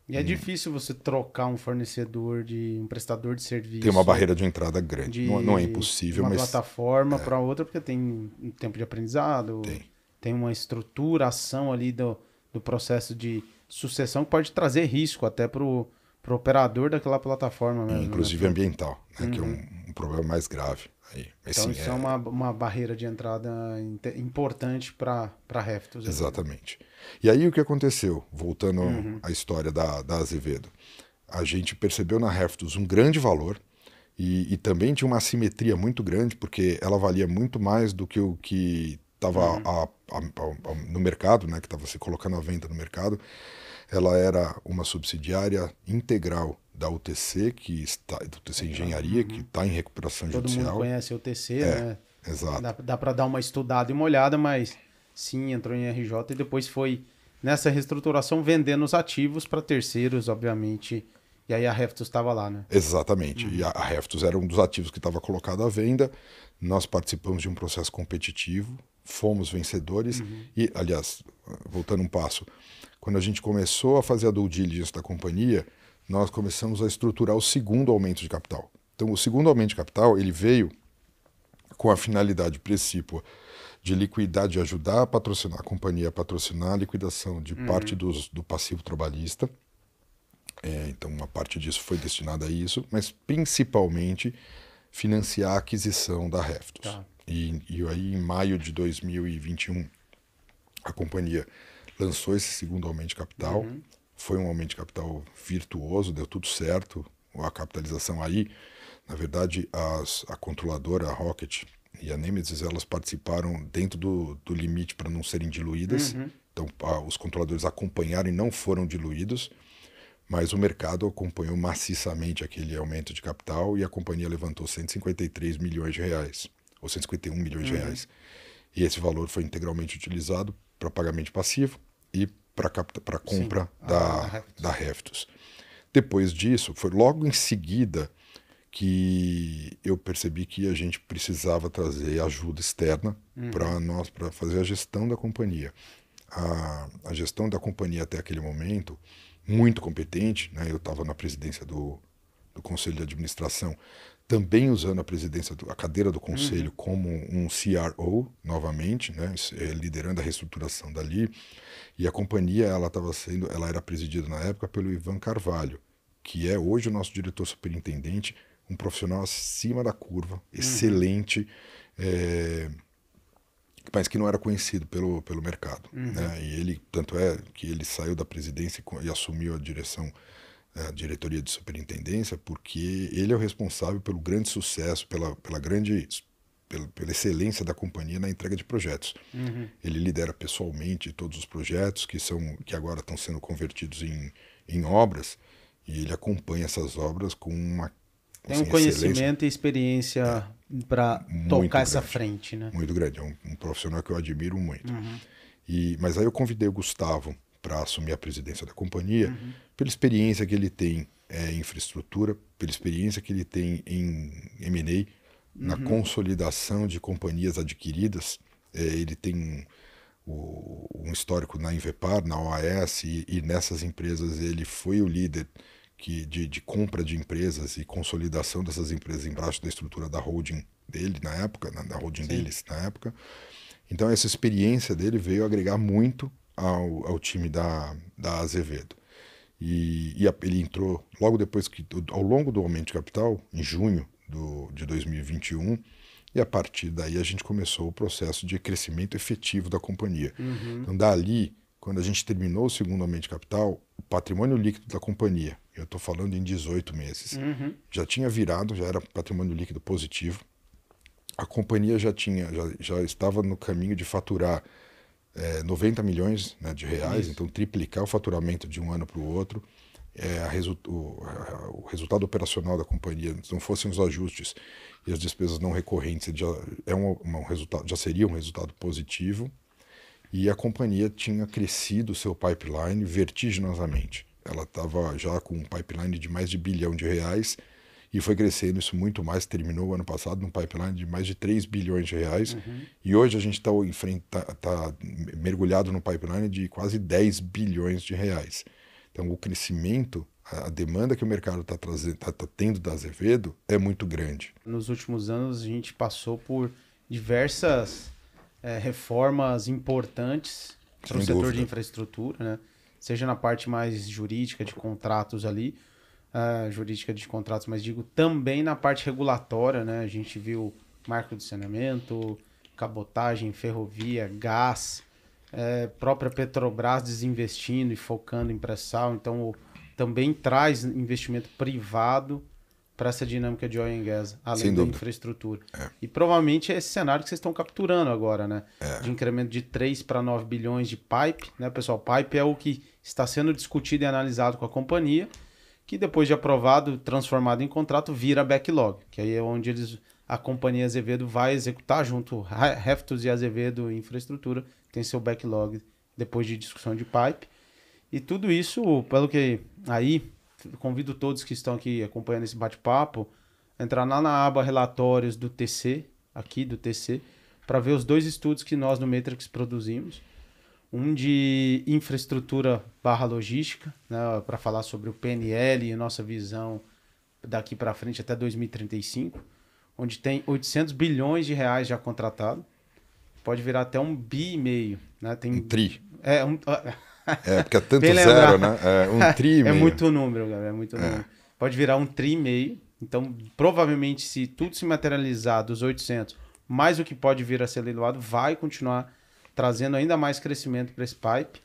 e é difícil você trocar um fornecedor de um prestador de serviço. Tem uma barreira de entrada grande. De, não, não, é impossível, uma mas. Uma plataforma é. para outra, porque tem um tempo de aprendizado. Tem tem uma estruturação ali do, do processo de sucessão que pode trazer risco até para o operador daquela plataforma mesmo, né? Inclusive né? ambiental, né? Uhum. que é um, uhum. um, problema mais grave. Aí. Então isso é, é uma, uma, barreira de entrada importante para Reftos. Assim. Exatamente. E aí o que aconteceu? Voltando uhum. à história da, da Azevedo. A gente percebeu na Reftos um grande valor, e, e, também tinha uma assimetria muito grande, porque ela valia muito mais do que o que estava uhum. no mercado, né, que estava se colocando à venda no mercado, ela era uma subsidiária integral da UTC, que está, do UTC Engenharia, uhum. que está em recuperação Todo judicial. Todo mundo conhece a UTC, é, né? Exato. Dá, dá para dar uma estudada e uma olhada, mas sim, entrou em RJ e depois foi nessa reestruturação vendendo os ativos para terceiros, obviamente. E aí a Reftus estava lá, né? Exatamente. Uhum. E a Reftus era um dos ativos que estava colocado à venda. Nós participamos de um processo competitivo fomos vencedores. Uhum. E, aliás, voltando um passo, quando a gente começou a fazer a due diligence da companhia, nós começamos a estruturar o segundo aumento de capital. Então, o segundo aumento de capital ele veio com a finalidade princípio de liquidar, de ajudar a patrocinar a companhia a patrocinar a liquidação de uhum. parte dos, do passivo trabalhista. É, então, uma parte disso foi destinada a isso, mas principalmente financiar a aquisição da Reftos. Tá. E, e aí, em maio de 2021, a companhia lançou esse segundo aumento de capital. Uhum. Foi um aumento de capital virtuoso, deu tudo certo. A capitalização aí, na verdade, as, a controladora, a Rocket e a Nemesis, elas participaram dentro do, do limite para não serem diluídas. Uhum. Então, a, os controladores acompanharam e não foram diluídos. Mas o mercado acompanhou maciçamente aquele aumento de capital e a companhia levantou 153 milhões de reais ou 151 milhões uhum. de reais. E esse valor foi integralmente utilizado para pagamento passivo e para a compra Sim. Ah, da, da Reftos. Depois disso, foi logo em seguida que eu percebi que a gente precisava trazer ajuda externa uhum. para nós, para fazer a gestão da companhia. A, a gestão da companhia até aquele momento, muito competente, né? eu estava na presidência do, do Conselho de Administração também usando a presidência, do, a cadeira do conselho uhum. como um CRO, novamente, né, eh, liderando a reestruturação dali. E a companhia, ela estava sendo, ela era presidida na época pelo Ivan Carvalho, que é hoje o nosso diretor superintendente, um profissional acima da curva, uhum. excelente, uhum. é, mas que não era conhecido pelo, pelo mercado. Uhum. Né? E ele, tanto é que ele saiu da presidência e assumiu a direção a diretoria de superintendência, porque ele é o responsável pelo grande sucesso, pela, pela grande pela, pela excelência da companhia na entrega de projetos. Uhum. Ele lidera pessoalmente todos os projetos que são que agora estão sendo convertidos em, em obras e ele acompanha essas obras com uma tem é assim, um conhecimento e experiência é, para tocar grande, essa frente, né? Muito grande, é um, um profissional que eu admiro muito. Uhum. E mas aí eu convidei o Gustavo para assumir a presidência da companhia, uhum. pela experiência que ele tem é, em infraestrutura, pela experiência que ele tem em M&A, uhum. na consolidação de companhias adquiridas. É, ele tem um histórico na Invepar, na OAS e, e, nessas empresas ele foi o líder que, de, de compra de empresas e consolidação dessas empresas embaixo da estrutura da holding dele na época, na, na holding Sim. deles na época. Então essa experiência dele veio agregar muito ao, ao time da, da Azevedo. E, e a, ele entrou logo depois que, ao longo do aumento de capital, em junho do, de 2021, e a partir daí a gente começou o processo de crescimento efetivo da companhia. Uhum. Então, dali, quando a gente terminou o segundo aumento de capital, o patrimônio líquido da companhia, eu estou falando em 18 meses, uhum. já tinha virado, já era patrimônio líquido positivo. A companhia já tinha, já, já estava no caminho de faturar é, 90 milhões né, de reais, então triplicar o faturamento de um ano para o outro. É, resu o, a, o, resultado operacional da companhia, se não fossem os ajustes e as despesas não recorrentes, já, é um, um resultado, já seria um resultado positivo. E a companhia tinha crescido o seu pipeline vertiginosamente. Ela estava já com um pipeline de mais de bilhão de reais e foi crescendo isso muito mais. Terminou ano passado num pipeline de mais de 3 bilhões de reais. Uhum. E hoje a gente está tá, tá mergulhado no pipeline de quase 10 bilhões de reais. Então, o crescimento, a demanda que o mercado está tá, tá tendo da Azevedo é muito grande. Nos últimos anos, a gente passou por diversas é, reformas importantes para o setor de infraestrutura, né? seja na parte mais jurídica de contratos ali, uh, jurídica de contratos, mas digo também na parte regulatória, né? A gente viu marco do saneamento, cabotagem, ferrovia, gás, é, própria Petrobras desinvestindo e focando em pré-sal, então o, também traz investimento privado para essa dinâmica de oil and gas, além da infraestrutura. É. E provavelmente é esse cenário que vocês estão capturando agora, né? É. De incremento de 3 para 9 bilhões de pipe, né, pessoal? Pipe é o que está sendo discutido e analisado com a companhia que depois de aprovado, transformado em contrato, vira backlog, que aí é onde eles a companhia Azevedo vai executar junto Reftos e Azevedo Infraestrutura, tem seu backlog depois de discussão de pipe. E tudo isso, pelo que aí, convido todos que estão aqui acompanhando esse bate-papo, entrar lá na aba relatórios do TC, aqui do TC, para ver os dois estudos que nós no Matrix produzimos um de infraestrutura barra logística, né, para falar sobre o PNL e nossa visão daqui para frente até 2035, onde tem 800 bilhões de reais já contratado, pode virar até um bi e meio, né? Tem um tri. É um É, porque é tanto zero, né? É um tri e é meio. É muito número, galera, é muito é. número. Pode virar um tri e meio. Então, provavelmente se tudo se materializar dos 800, mais o que pode vir a ser leiloado vai continuar trazendo ainda mais crescimento para esse pipe.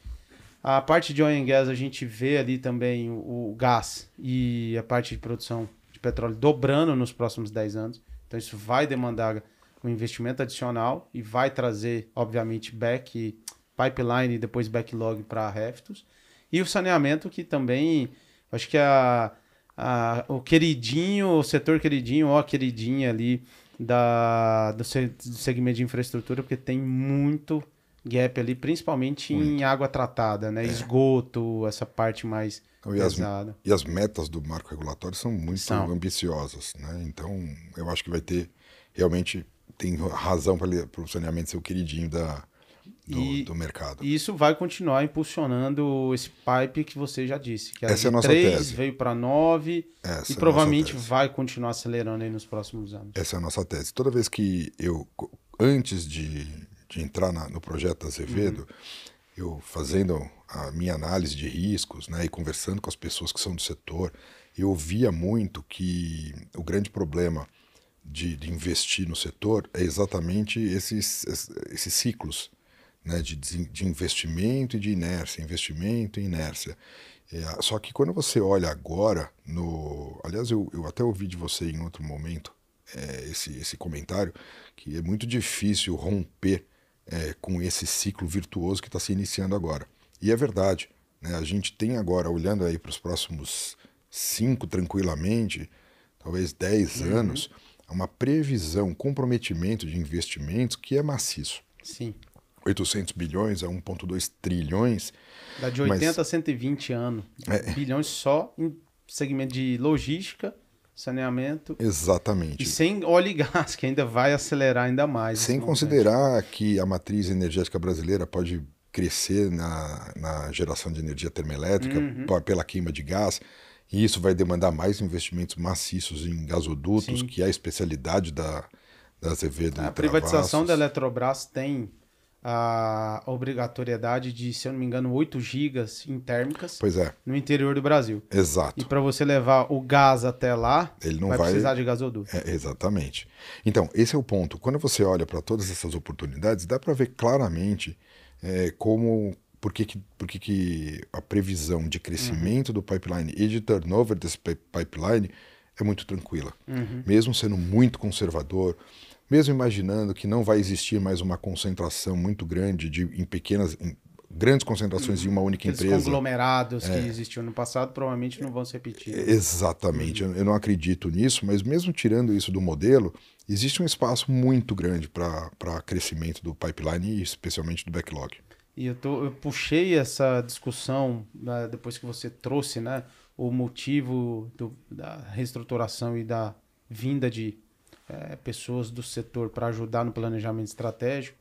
A parte de oil and gas, a gente vê ali também o, gás e a parte de produção de petróleo dobrando nos próximos 10 anos. Então, isso vai demandar um investimento adicional e vai trazer, obviamente, back, pipeline e depois backlog para Reftos. E o saneamento, que também acho que a, a, o queridinho, o setor queridinho, ou a queridinha ali da, do, do segmento de infraestrutura, porque tem muito gap ali, principalmente Muito. em água tratada, né? É. Esgoto, essa parte mais e pesada. As, e as metas do marco regulatório são muito são. ambiciosas, né? Então, eu acho que vai ter realmente tem razão para o saneamento ser o queridinho da, do, e, do mercado. E isso vai continuar impulsionando esse pipe que você já disse, que é Essa é a nossa 3, tese. veio para 9 Essa é e é provavelmente vai continuar acelerando aí nos próximos anos. Essa é a nossa tese. Toda vez que eu, antes de de entrar na, no projeto Azevedo, uhum. eu fazendo a minha análise de riscos né, e conversando com as pessoas que são do setor, eu via muito que o grande problema de, de investir no setor é exatamente esses, esses ciclos né, de, de investimento e de inércia, investimento e inércia. É, só que quando você olha agora, no, aliás, eu, eu até ouvi de você em outro momento é, esse, esse comentário, que é muito difícil romper é, com esse ciclo virtuoso que está se iniciando agora. E é verdade, né? a gente tem agora, olhando aí para os próximos cinco tranquilamente, talvez dez uhum. anos, uma previsão, comprometimento de investimentos que é maciço. Sim. 800 bilhões a 1,2 trilhões. Dá de 80 mas... a 120 anos. É. Bilhões só em segmento de logística saneamento. Exatamente. E sem óleo e gás, que ainda vai acelerar ainda mais. Sem considerar que a matriz energética brasileira pode crescer na, na geração de energia termoelétrica uhum. pela queima de gás. E isso vai demandar mais investimentos maciços em gasodutos, Sim. que é a especialidade da, da AZV do A privatização da Eletrobras tem a obrigatoriedade de, se eu não me engano, 8 gigas em térmicas é. no interior do Brasil. Exato. E para você levar o gás até lá, ele não vai, vai... precisar de gasoduto. É, exatamente. Então, esse é o ponto. Quando você olha para todas essas oportunidades, dá para ver claramente é, como por que, que, por que, que a previsão de crescimento uhum. do pipeline e de turnover desse pipeline é muito tranquila. Uhum. Mesmo sendo muito conservador, mesmo imaginando que não vai existir mais uma concentração muito grande de, em pequenas, em grandes concentrações uhum. em uma única Aqueles empresa. conglomerados é. que existiam no passado provavelmente não vão se repetir. Né? Exatamente, uhum. eu não acredito nisso, mas mesmo tirando isso do modelo, existe um espaço muito grande para crescimento do pipeline e especialmente do backlog. E eu, tô, eu puxei essa discussão né, depois que você trouxe né, o motivo do, da reestruturação e da vinda de é, pessoas do setor para ajudar no planejamento estratégico,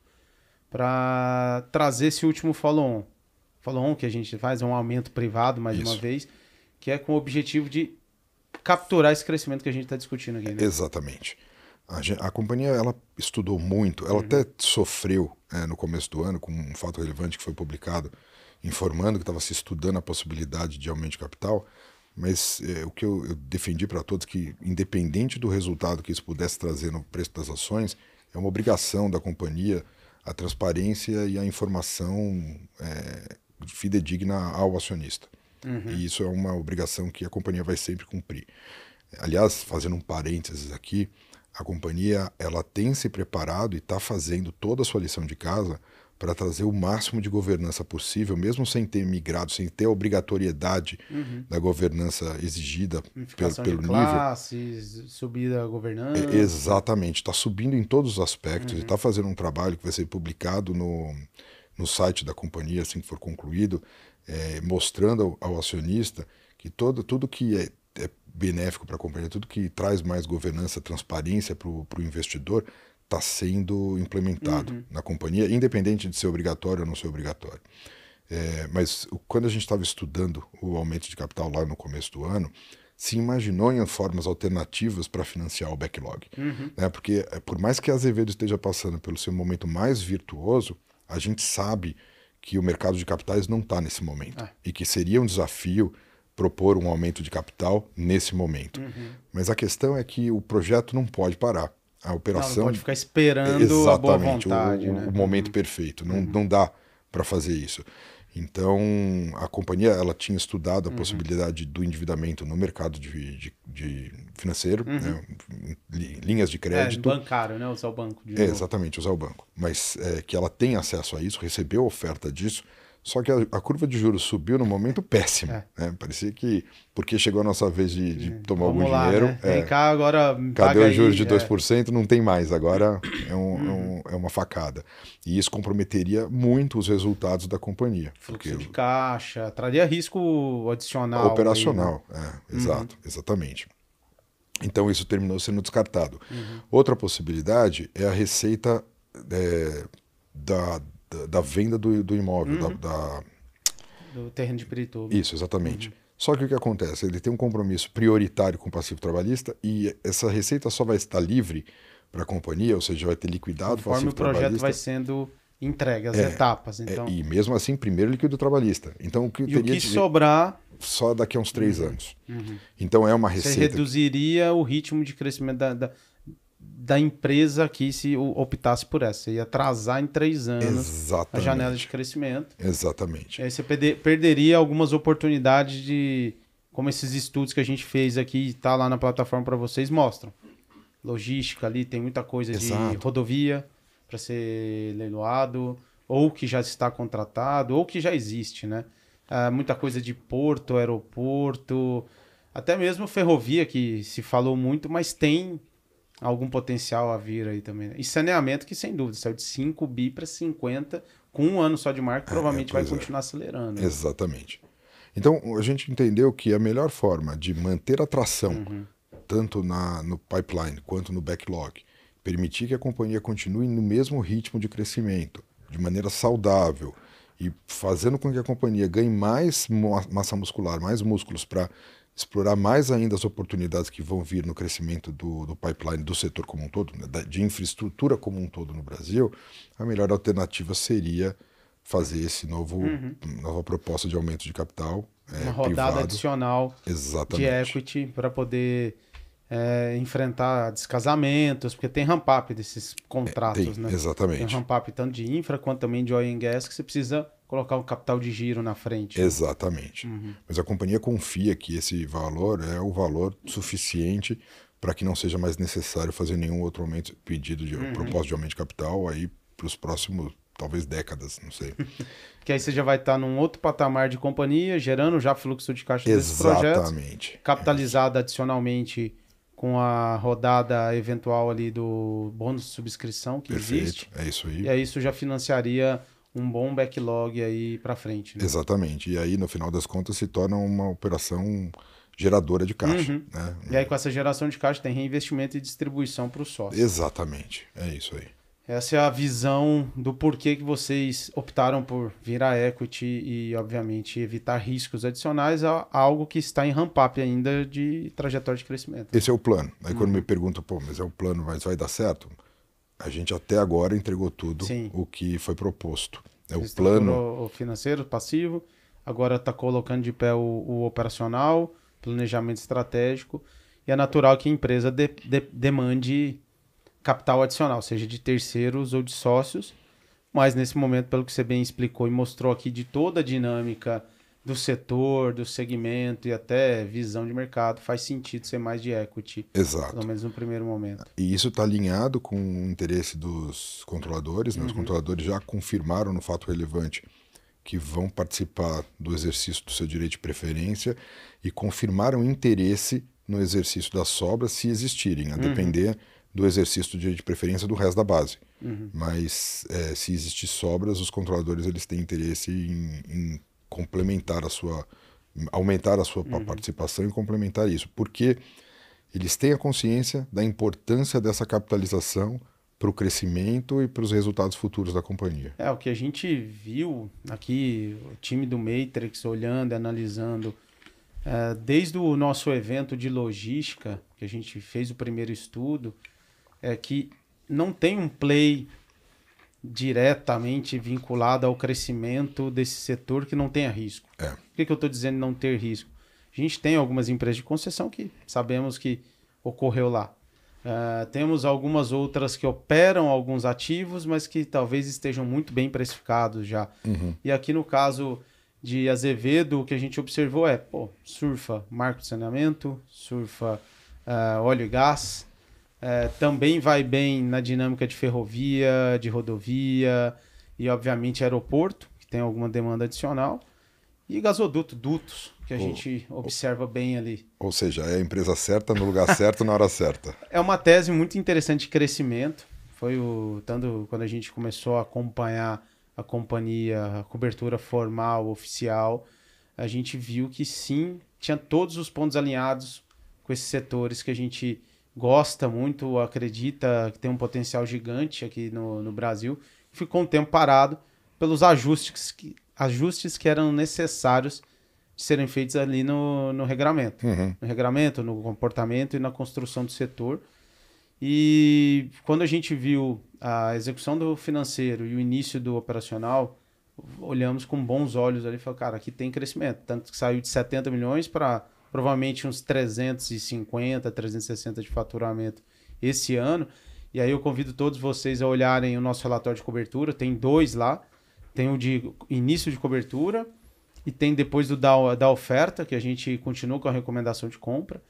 para trazer esse último follow-on. Follow-on que a gente faz é um aumento privado, mais Isso. uma vez, que é com o objetivo de capturar esse crescimento que a gente está discutindo aqui. Né? Exatamente. A, a, companhia ela estudou muito, ela uhum. até sofreu é, no começo do ano com um fato relevante que foi publicado informando que estava se estudando a possibilidade de aumento de capital, mas é, o que eu, eu defendi para todos que, independente do resultado que isso pudesse trazer no preço das ações, é uma obrigação da companhia a transparência e a informação é, fidedigna ao acionista. Uhum. E isso é uma obrigação que a companhia vai sempre cumprir. Aliás, fazendo um parênteses aqui, a companhia ela tem se preparado e está fazendo toda a sua lição de casa para trazer o máximo de governança possível, mesmo sem ter migrado, sem ter a obrigatoriedade uhum. da governança exigida pelo, pelo de classes, subir Subida a governança. É, exatamente, está subindo em todos os aspectos uhum. e está fazendo um trabalho que vai ser publicado no, no site da companhia, assim que for concluído, é, mostrando ao, ao, acionista que todo, tudo que é, é benéfico para a companhia, tudo que traz mais governança, transparência para o investidor, está sendo implementado uhum. na companhia, independente de ser obrigatório ou não ser obrigatório. É, mas quando a gente estava estudando o aumento de capital lá no começo do ano, se imaginou em formas alternativas para financiar o backlog. Uhum. Né? Porque, é, por mais que a Azevedo esteja passando pelo seu momento mais virtuoso, a gente sabe que o mercado de capitais não está nesse momento. Ah. E que seria um desafio propor um aumento de capital nesse momento. Uhum. Mas a questão é que o projeto não pode parar a operação. Não, não pode ficar esperando exatamente, a boa vontade, o, o, né? o momento perfeito. Não, uhum. não dá para fazer isso. Então, a companhia ela tinha estudado a uhum. possibilidade do endividamento no mercado de, de, de financeiro, uhum. né? linhas de crédito. É, bancário, né? Usar o banco. É, exatamente, usar o banco. Mas é, que ela tem acesso a isso, recebeu oferta disso, só que a, a, curva de juros subiu no momento péssimo. É. Né? Parecia que, porque chegou a nossa vez de, de é, tomar Vamos algum lá, dinheiro. Né? É, Vem cá, agora. Cadê o juros aí, de 2%? É. Não tem mais. Agora é, um, hum. um, uhum. é uma facada. E isso comprometeria muito os resultados da companhia. Fluxo porque... de caixa, traria risco adicional. Operacional, aí, né? é, exato, uhum. exatamente. Então isso terminou sendo descartado. Uhum. Outra possibilidade é a receita é, da, da, venda do, do imóvel, uhum. da, da, Do terreno de Pirituba. Isso, exatamente. Uhum. Só que o que acontece? Ele tem um compromisso prioritário com o passivo trabalhista e essa receita só vai estar livre para a companhia, ou seja, vai ter liquidado Conforme o passivo trabalhista. o projeto vai sendo entregue, as é, etapas. É, então... É, e mesmo assim, primeiro liquido trabalhista. Então, o que, e o que de... sobrar... Só daqui a uns três uhum. anos. Uhum. Então, é uma receita... Você reduziria o ritmo de crescimento da, da da empresa aqui se optasse por essa. Você ia atrasar em três anos Exatamente. a janela de crescimento. Exatamente. E aí você perderia algumas oportunidades de. Como esses estudos que a gente fez aqui e está lá na plataforma para vocês mostram. Logística ali, tem muita coisa Exato. de rodovia para ser leiloado, ou que já está contratado, ou que já existe, né? Ah, muita coisa de porto, aeroporto, até mesmo ferrovia, que se falou muito, mas tem algum potencial a vir aí também. Né? E saneamento que, sem dúvida, saiu de 5 bi para 50 com um ano só de marca, é, provavelmente é, vai continuar é. acelerando. Né? Exatamente. Então, a gente entendeu que a melhor forma de manter a tração, uhum. tanto na, no pipeline quanto no backlog, permitir que a companhia continue no mesmo ritmo de crescimento, de maneira saudável, e fazendo com que a companhia ganhe mais massa muscular, mais músculos para explorar mais ainda as oportunidades que vão vir no crescimento do, do pipeline do setor como um todo, né, de infraestrutura como um todo no Brasil, a melhor alternativa seria fazer esse novo uhum. nova proposta de aumento de capital é, uma rodada privado. adicional Exatamente. de equity para poder é, enfrentar descasamentos, porque tem ramp-up desses contratos, é, tem, né? Exatamente. Tem ramp-up tanto de infra quanto também de oil and gas, que você precisa colocar um capital de giro na frente. Né? Exatamente. Uhum. Mas a companhia confia que esse valor é o valor suficiente para que não seja mais necessário fazer nenhum outro aumento, pedido de uhum. de aumento de capital aí para os próximos talvez décadas, não sei. que aí você já vai estar tá num outro patamar de companhia, gerando já fluxo de caixa Exatamente. desse projeto. Exatamente. Capitalizado adicionalmente com a rodada eventual ali do bônus de subscrição que Perfeito. existe. É isso aí. E aí isso já financiaria um bom backlog aí para frente. Né? Exatamente. E aí, no final das contas, se torna uma operação geradora de caixa. Uhum. Né? E aí, com essa geração de caixa, tem reinvestimento e distribuição para o sócio. Exatamente. É isso aí. Essa é a visão do porquê que vocês optaram por virar equity e, obviamente, evitar riscos adicionais a algo que está em ramp-up ainda de trajetória de crescimento. Esse é o plano. Aí uhum. quando me perguntam, pô, mas é o plano, mas vai dar certo? A gente até agora entregou tudo Sim. o que foi proposto. É o plano. O financeiro, passivo, agora está colocando de pé o, o, operacional, planejamento estratégico, e é natural que a empresa de, de, demande capital adicional, seja de terceiros ou de sócios. Mas nesse momento, pelo que você bem explicou e mostrou aqui de toda a dinâmica do setor, do segmento e até visão de mercado, faz sentido ser mais de equity. Exato. Pelo menos no primeiro momento. E isso está alinhado com o interesse dos controladores. Né? Os uhum. controladores já confirmaram no fato relevante que vão participar do exercício do seu direito de preferência e confirmaram interesse no exercício das sobras, se existirem, a uhum. depender uhum do exercício de, de preferência do resto da base. Uhum. Mas é, se existir sobras, os controladores eles têm interesse em, em complementar a sua, aumentar a sua uhum. participação e complementar isso, porque eles têm a consciência da importância dessa capitalização para o crescimento e para os resultados futuros da companhia. É, o que a gente viu aqui, o time do Matrix olhando, analisando, é, desde o nosso evento de logística, que a gente fez o primeiro estudo, é que não tem um play diretamente vinculado ao crescimento desse setor que não tenha risco. É. Por que, que eu estou dizendo não ter risco? A gente tem algumas empresas de concessão que sabemos que ocorreu lá. Uh, temos algumas outras que operam alguns ativos, mas que talvez estejam muito bem precificados já. Uhum. E aqui no caso de Azevedo, o que a gente observou é, pô, surfa marco de saneamento, surfa uh, óleo e gás, é, também vai bem na dinâmica de ferrovia, de rodovia e, obviamente, aeroporto, que tem alguma demanda adicional. E gasoduto, dutos, que a ou, gente observa ou, bem ali. Ou seja, é a empresa certa, no lugar certo, na hora certa. É uma tese muito interessante de crescimento. Foi o tanto quando a gente começou a acompanhar a companhia, a cobertura formal, oficial, a gente viu que sim, tinha todos os pontos alinhados com esses setores que a gente gosta muito, acredita que tem um potencial gigante aqui no, no Brasil, ficou um tempo parado pelos ajustes que, ajustes que eram necessários de serem feitos ali no, no regramento. Uhum. No regramento, no comportamento e na construção do setor. E quando a gente viu a execução do financeiro e o início do operacional, olhamos com bons olhos ali e falamos, cara, aqui tem crescimento. Tanto que saiu de 70 milhões para provavelmente uns 350, 360 de faturamento esse ano. E aí eu convido todos vocês a olharem o nosso relatório de cobertura, tem dois lá. Tem o de início de cobertura e tem depois do da, da oferta, que a gente continua com a recomendação de compra.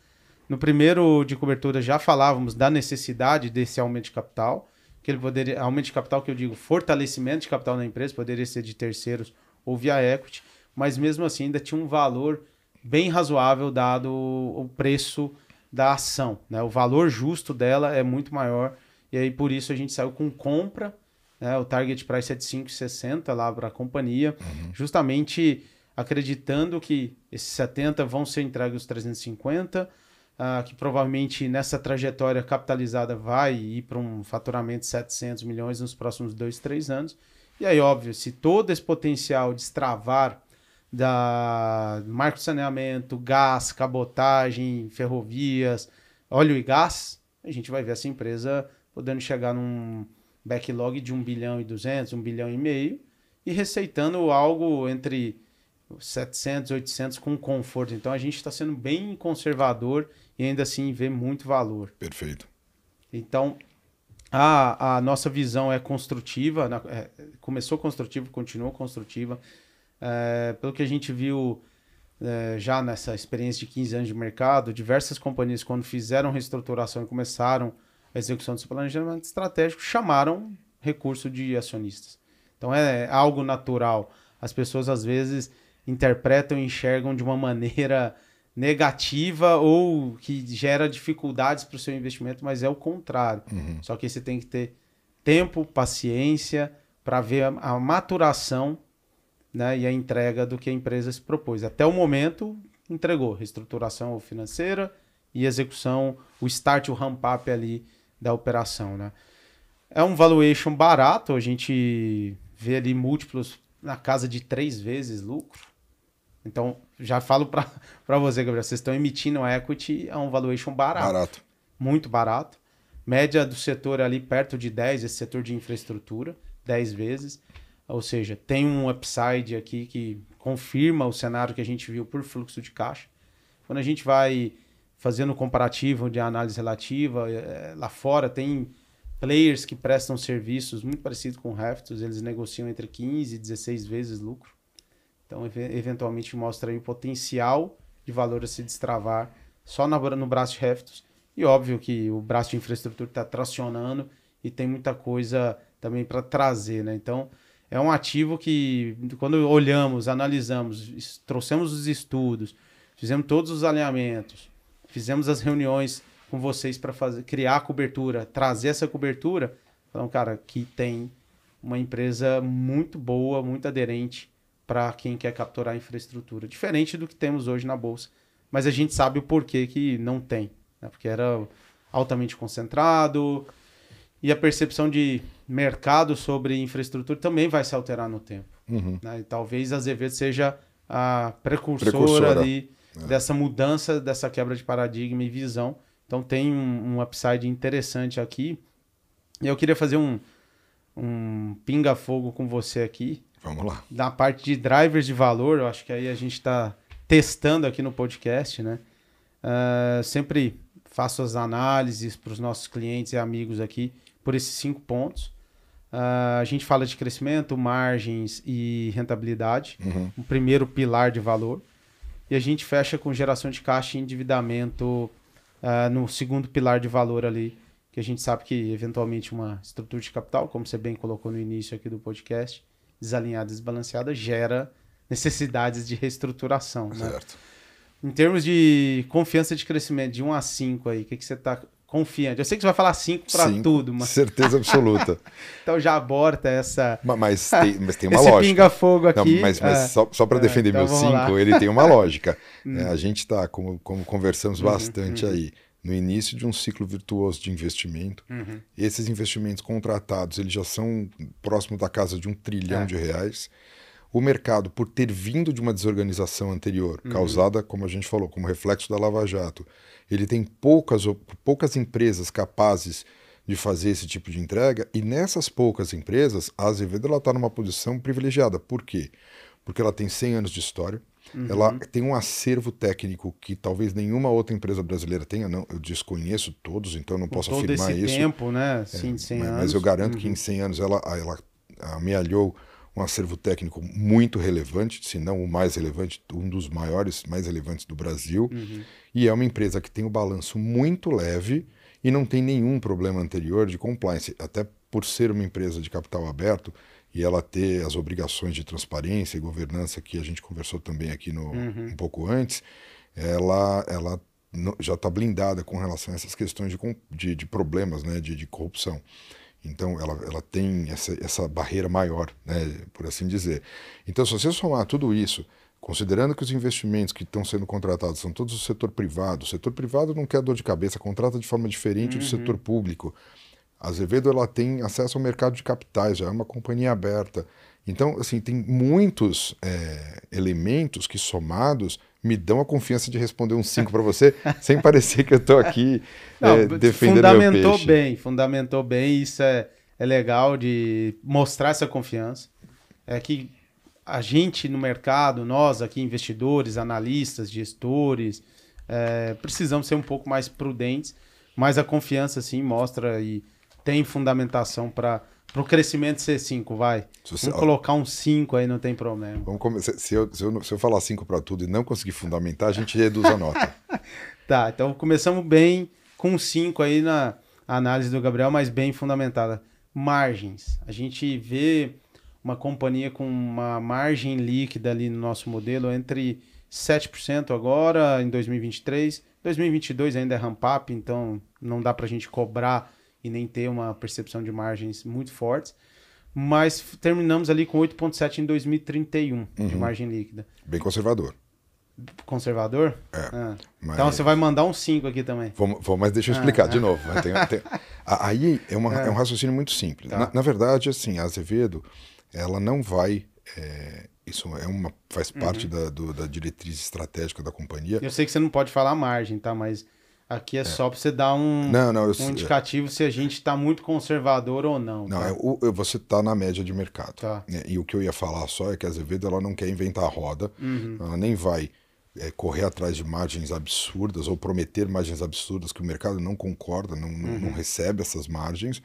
No primeiro de cobertura já falávamos da necessidade desse aumento de capital, que ele poderia, aumento de capital que eu digo, fortalecimento de capital na empresa, poderia ser de terceiros ou via equity, mas mesmo assim ainda tinha um valor bem razoável dado o preço da ação. Né? O valor justo dela é muito maior e aí por isso a gente saiu com compra, né? o target price é de 5,60 lá para a companhia, uhum. justamente acreditando que esses 70 vão ser entregues os 350, uh, ah, que provavelmente nessa trajetória capitalizada vai ir para um faturamento de 700 milhões nos próximos dois três anos. E aí, óbvio, se todo esse potencial destravar da marco de saneamento, gás, cabotagem, ferrovias, óleo e gás, a gente vai ver essa empresa podendo chegar num backlog de 1 bilhão e 200, 1 bilhão e meio e receitando algo entre 700, 800 com conforto. Então a gente está sendo bem conservador e ainda assim vê muito valor. Perfeito. Então a, a nossa visão é construtiva, na, é, começou construtiva, continuou construtiva. É, pelo que a gente viu é, já nessa experiência de 15 anos de mercado, diversas companhias, quando fizeram reestruturação e começaram a execução desse planejamento estratégico, chamaram recurso de acionistas. Então é algo natural. As pessoas às vezes interpretam e enxergam de uma maneira negativa ou que gera dificuldades para o seu investimento, mas é o contrário. Uhum. Só que você tem que ter tempo, paciência para ver a, a maturação né, e a entrega do que a empresa se propôs. Até o momento, entregou reestruturação financeira e execução, o start, o ramp-up ali da operação. Né? É um valuation barato, a gente vê ali múltiplos na casa de três vezes lucro. Então, já falo para você, Gabriel, vocês estão emitindo equity a é um valuation barato. Barato. Muito barato. Média do setor ali perto de 10, esse setor de infraestrutura, 10 vezes. Ou seja, tem um upside aqui que confirma o cenário que a gente viu por fluxo de caixa. Quando a gente vai fazendo comparativo de análise relativa, é, lá fora tem players que prestam serviços muito parecidos com Raptors, eles negociam entre 15 e 16 vezes lucro. Então, eventualmente mostra aí o potencial de valor a se destravar só no braço de Raptors. E óbvio que o braço de infraestrutura está tracionando e tem muita coisa também para trazer, né? Então, é um ativo que, quando olhamos, analisamos, trouxemos os estudos, fizemos todos os alinhamentos, fizemos as reuniões com vocês para criar a cobertura, trazer essa cobertura. Então, cara, que tem uma empresa muito boa, muito aderente para quem quer capturar infraestrutura, diferente do que temos hoje na bolsa. Mas a gente sabe o porquê que não tem, né? porque era altamente concentrado e a percepção de mercado sobre infraestrutura também vai se alterar no tempo. Uhum. Né? E talvez a Azevedo seja a precursora, precursora. ali é. dessa mudança, dessa quebra de paradigma e visão. Então tem um, um upside interessante aqui. E eu queria fazer um, um pinga-fogo com você aqui. Vamos lá. Na parte de drivers de valor, eu acho que aí a gente está testando aqui no podcast, né? Uh, sempre faço as análises para os nossos clientes e amigos aqui por esses cinco pontos. Ah, a gente fala de crescimento, margens e rentabilidade, uhum. o primeiro pilar de valor. E a gente fecha com geração de caixa e endividamento uh, no segundo pilar de valor ali, que a gente sabe que eventualmente uma estrutura de capital, como você bem colocou no início aqui do podcast, desalinhada, desbalanceada, gera necessidades de reestruturação. Né? Certo. Em termos de confiança de crescimento, de 1 a 5 aí, o que, que você está confiante. Eu sei que você vai falar cinco para tudo, mas. Certeza absoluta. então já aborta essa. Mas, mas, tem, mas tem, uma Esse lógica. pinga-fogo aqui. Não, mas, mas é. só, só para é, defender é, então meu cinco, lá. ele tem uma lógica. é, a gente está, como, como, conversamos uhum, bastante uhum. aí, no início de um ciclo virtuoso de investimento. Uhum. Esses investimentos contratados, eles já são próximo da casa de um trilhão é. de reais o mercado, por ter vindo de uma desorganização anterior, uhum. causada, como a gente falou, como reflexo da Lava Jato, ele tem poucas, poucas empresas capazes de fazer esse tipo de entrega, e nessas poucas empresas, a Azevedo está numa posição privilegiada. Por quê? Porque ela tem 100 anos de história, uhum. ela tem um acervo técnico que talvez nenhuma outra empresa brasileira tenha, não, eu desconheço todos, então não posso afirmar esse isso. tempo, né? É, Sim, é, 100 mas, anos. Mas eu garanto uhum. que em 100 uhum. anos ela, ela amealhou um acervo técnico muito relevante, se não o mais relevante, um dos maiores, mais relevantes do Brasil. Uhum. E é uma empresa que tem o um balanço muito leve e não tem nenhum problema anterior de compliance, até por ser uma empresa de capital aberto e ela ter as obrigações de transparência e governança que a gente conversou também aqui no, uhum. um pouco antes, ela, ela já está blindada com relação a essas questões de, de, de problemas né, de, de corrupção. Então, ela, ela tem essa, essa barreira maior, né, por assim dizer. Então, se você somar tudo isso, considerando que os investimentos que estão sendo contratados são todos do setor privado, o setor privado não quer dor de cabeça, contrata de forma diferente uhum. do setor público. A Azevedo ela tem acesso ao mercado de capitais, já é uma companhia aberta. Então, assim, tem muitos é, elementos que somados me dão a confiança de responder um 5 para você, sem parecer que eu estou aqui Não, é, defendendo fundamentou meu peixe. bem, fundamentou bem, isso é, é legal de mostrar essa confiança. É que a gente no mercado, nós aqui investidores, analistas, gestores, é, precisamos ser um pouco mais prudentes, mas a confiança sim mostra e tem fundamentação para Pro crescimento ser 5, vai. Se você... Vamos colocar um 5 aí, não tem problema. Vamos se, se, eu, se, eu, se eu falar 5 para tudo e não conseguir fundamentar, a gente reduz a nota. tá, então começamos bem com 5 aí na análise do Gabriel, mas bem fundamentada. Margens. A gente vê uma companhia com uma margem líquida ali no nosso modelo entre 7% agora em 2023. 2022 ainda é ramp up, então não dá para a gente cobrar e nem ter uma percepção de margens muito fortes. Mas terminamos ali com 8,7 em 2031 uhum. de margem líquida. Bem conservador. Conservador? É. Ah. Mas... Então você vai mandar um 5 aqui também. Vou, vou, mas deixa eu ah, explicar ah, de novo. Tem, tem... Aí é, uma, é. é, um raciocínio muito simples. Tá. Na, na, verdade, assim, a Azevedo, ela não vai. É... Isso é uma, faz parte uhum. da, do, da diretriz estratégica da companhia. Eu sei que você não pode falar margem, tá? Mas Aqui é, é. só para você dar um, não, não, eu, um indicativo eu, se a gente está muito conservador ou não. Não, tá? eu, eu, você está na média de mercado. Tá. E, é, e o que eu ia falar só é que a Azevedo ela não quer inventar a roda, uhum. ela nem vai é, correr atrás de margens absurdas ou prometer margens absurdas que o mercado não concorda, não, uhum. não, recebe essas margens,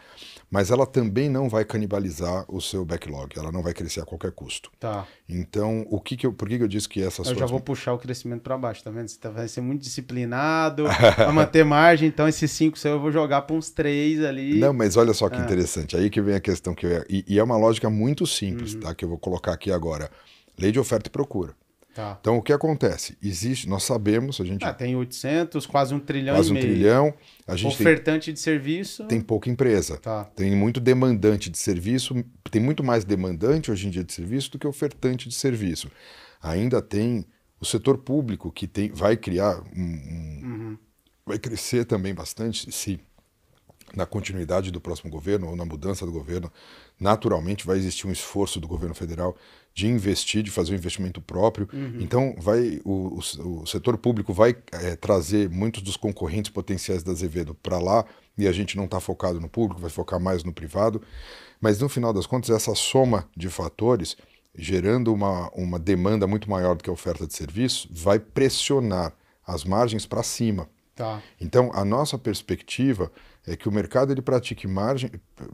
mas ela também não vai canibalizar o seu backlog, ela não vai crescer a qualquer custo. Tá. Então, o que que eu, por que, que eu disse que essas Eu já vou puxar o crescimento para baixo, tá vendo? Você tá, vai ser muito disciplinado, vai manter margem, então esses cinco eu vou jogar para uns três ali. Não, mas olha só que é. interessante, aí que vem a questão que eu ia... e, e é uma lógica muito simples, uhum. tá? Que eu vou colocar aqui agora. Lei de oferta e procura. Tá. Então, o que acontece? Existe, nós sabemos, a gente... Ah, tem 800, quase um trilhão Quase um meio. trilhão. A gente Ofertante tem, de serviço... Tem pouca empresa. Tá. Tem muito demandante de serviço, tem muito mais demandante hoje em dia de serviço do que ofertante de serviço. Ainda tem o setor público que tem, vai criar um, um, uhum. vai crescer também bastante se na continuidade do próximo governo ou na mudança do governo naturalmente vai existir um esforço do governo federal de investir, de fazer um investimento próprio. Uhum. Então, vai o, o, o, setor público vai é, trazer muitos dos concorrentes potenciais da Azevedo para lá e a gente não está focado no público, vai focar mais no privado. Mas, no final das contas, essa soma de fatores, gerando uma, uma demanda muito maior do que a oferta de serviço, vai pressionar as margens para cima. Tá. Então, a nossa perspectiva é que o mercado ele pratique margem,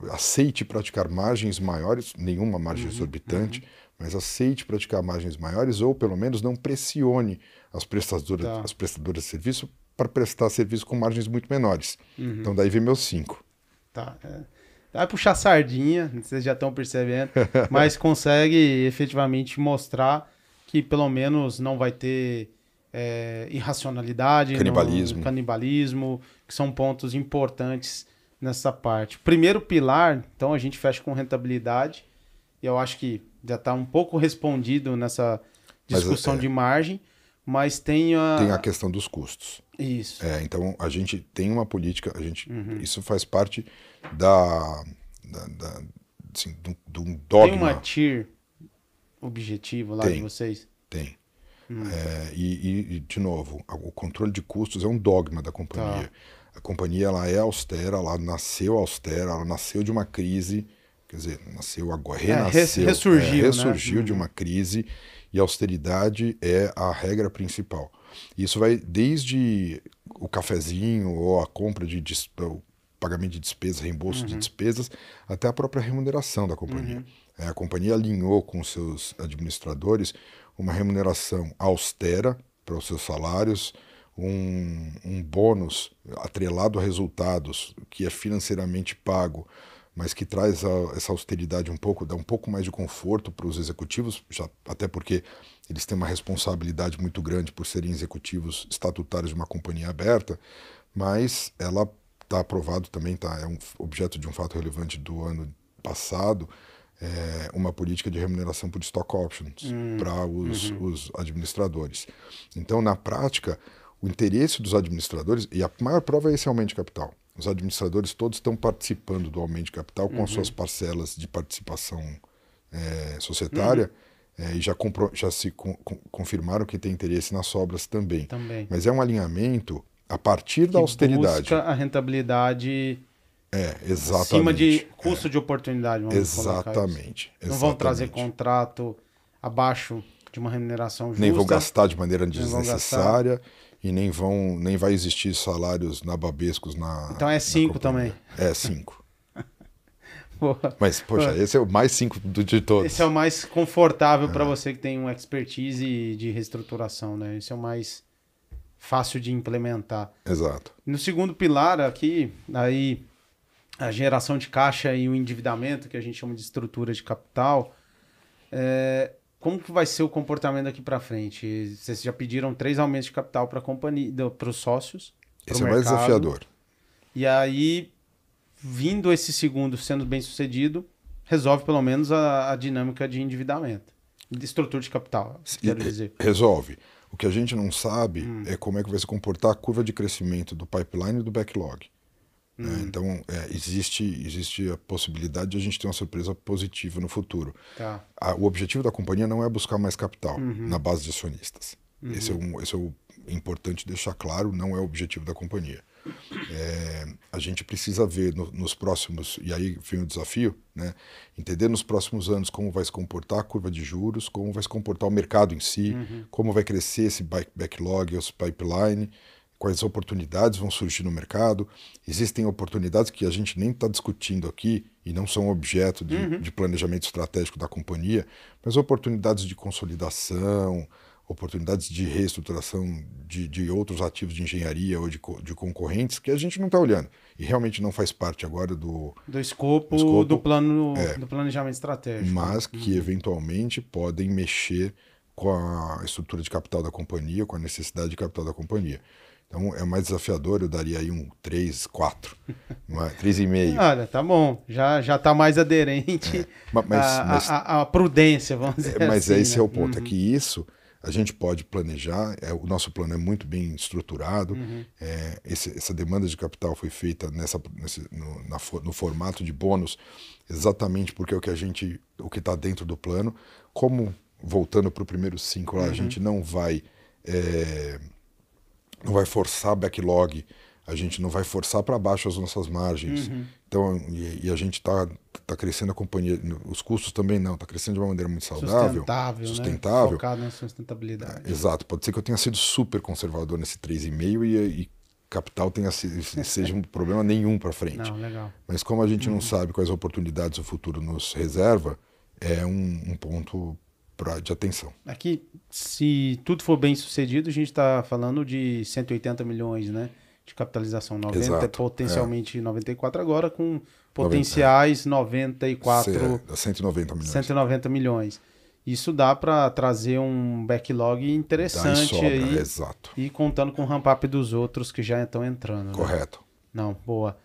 aceite praticar margens maiores, nenhuma margem uhum, exorbitante, uhum mas aceite praticar margens maiores ou, pelo menos, não pressione as prestadoras, tá. as prestadoras de serviço para prestar serviço com margens muito menores. Uhum. Então, daí vem meus cinco. Tá. É. Vai puxar sardinha, vocês já estão percebendo, mas consegue efetivamente mostrar que, pelo menos, não vai ter é, irracionalidade, canibalismo. canibalismo, que são pontos importantes nessa parte. Primeiro pilar, então, a gente fecha com rentabilidade. E eu acho que já está um pouco respondido nessa discussão mas, é, é, de margem, mas tem a... Tem a questão dos custos. Isso. É, então, a gente tem uma política, a gente, uhum. isso faz parte da... da, da assim, do, dogma. Tem uma tier objetivo lá tem, de vocês? Tem. Hum. É, e, e, de novo, o controle de custos é um dogma da companhia. Tá. A companhia ela é austera, ela nasceu austera, ela nasceu de uma crise quer dizer, nasceu agora, é, renasceu, é, ressurgiu, é, ressurgiu né? de uhum. uma crise e austeridade é a regra principal. Isso vai desde o cafezinho ou a compra de o pagamento de despesas, reembolso uhum. de despesas, até a própria remuneração da companhia. Uhum. É, a companhia alinhou com seus administradores uma remuneração austera para os seus salários, um, um bônus atrelado a resultados que é financeiramente pago mas que traz a, essa austeridade um pouco, dá um pouco mais de conforto para os executivos, já, até porque eles têm uma responsabilidade muito grande por serem executivos estatutários de uma companhia aberta, mas ela está aprovado também, tá, é um objeto de um fato relevante do ano passado, é, uma política de remuneração por stock options hum, para os, uhum. os administradores. Então, na prática, o interesse dos administradores, e a maior prova é esse aumento de capital os administradores todos estão participando do aumento de capital com uhum. as suas parcelas de participação é, societária uhum. é, e já, já se com confirmaram que tem interesse nas sobras também. também. Mas é um alinhamento a partir da austeridade. Busca a rentabilidade é, exatamente. acima de é. custo é. de oportunidade. exatamente, exatamente. Não vão trazer contrato abaixo de uma remuneração justa. Nem vão gastar de maneira desnecessária e nem vão nem vai existir salários nababescos na. Então é cinco também. É cinco. Mas, poxa, Boa. esse é o mais cinco de todos. Esse é o mais confortável é. para você que tem uma expertise de reestruturação, né? Esse é o mais fácil de implementar. Exato. No segundo pilar aqui, aí a geração de caixa e o endividamento, que a gente chama de estrutura de capital, é, como que vai ser o comportamento daqui para frente? Vocês já pediram três aumentos de capital para companhia, para os sócios? Esse é mais desafiador. E aí, vindo esse segundo sendo bem sucedido, resolve pelo menos a, a dinâmica de endividamento, de estrutura de capital, quero e, dizer. Resolve. O que a gente não sabe hum. é como é que vai se comportar a curva de crescimento do pipeline e do backlog. Né? Hum. Então, é, existe, existe a possibilidade de a gente ter uma surpresa positiva no futuro. Tá. A, o objetivo da companhia não é buscar mais capital uhum. na base de acionistas. Uhum. Esse, é um, esse é o importante deixar claro, não é o objetivo da companhia. É, a gente precisa ver no, nos próximos, e aí vem o desafio, né? entender nos próximos anos como vai se comportar a curva de juros, como vai se comportar o mercado em si, uhum. como vai crescer esse backlog, esse pipeline, quais oportunidades vão surgir no mercado. Existem oportunidades que a gente nem está discutindo aqui e não são objeto de, uhum. de, planejamento estratégico da companhia, mas oportunidades de consolidação, oportunidades de reestruturação de, de outros ativos de engenharia ou de, de concorrentes que a gente não está olhando e realmente não faz parte agora do do escopo do, escopo, do plano é, do planejamento estratégico, mas que uhum. eventualmente podem mexer com a estrutura de capital da companhia, com a necessidade de capital da companhia. Então é mais desafiador, eu daria aí um 3, 4, 3,5. Olha, tá bom, já já tá mais aderente é, mas, à, prudência, vamos dizer é, Mas assim, esse é né? é o ponto, é uhum. é que isso a gente pode planejar, é, o nosso plano é muito bem estruturado, uhum. é, esse, essa demanda de capital foi feita nessa, nesse, no, na, no, formato de bônus, exatamente porque é o que a gente, o que está dentro do plano, como voltando para o primeiro 5, uhum. a gente não vai é, não vai forçar backlog, a gente não vai forçar para baixo as nossas margens. Uhum. Então, e, e, a gente está tá crescendo a companhia, os custos também não, está crescendo de uma maneira muito saudável. Sustentável. Né? Sustentável. Né? Focado na sustentabilidade. É, exato, pode ser que eu tenha sido super conservador nesse 3,5 e, e capital tenha, seja um problema nenhum para frente. Não, legal. Mas como a gente uhum. não sabe quais oportunidades o futuro nos reserva, é um, um ponto de atenção. Aqui, se tudo for bem sucedido, a gente está falando de 180 milhões, né? De capitalização 90, Exato, é. potencialmente é. 94 agora, com potenciais 90, 94. É, 190 milhões. 190 milhões. Isso dá para trazer um backlog interessante sobra, aí. Exato. E contando com o ramp-up dos outros que já estão entrando. Né? Correto. Né? Não, boa.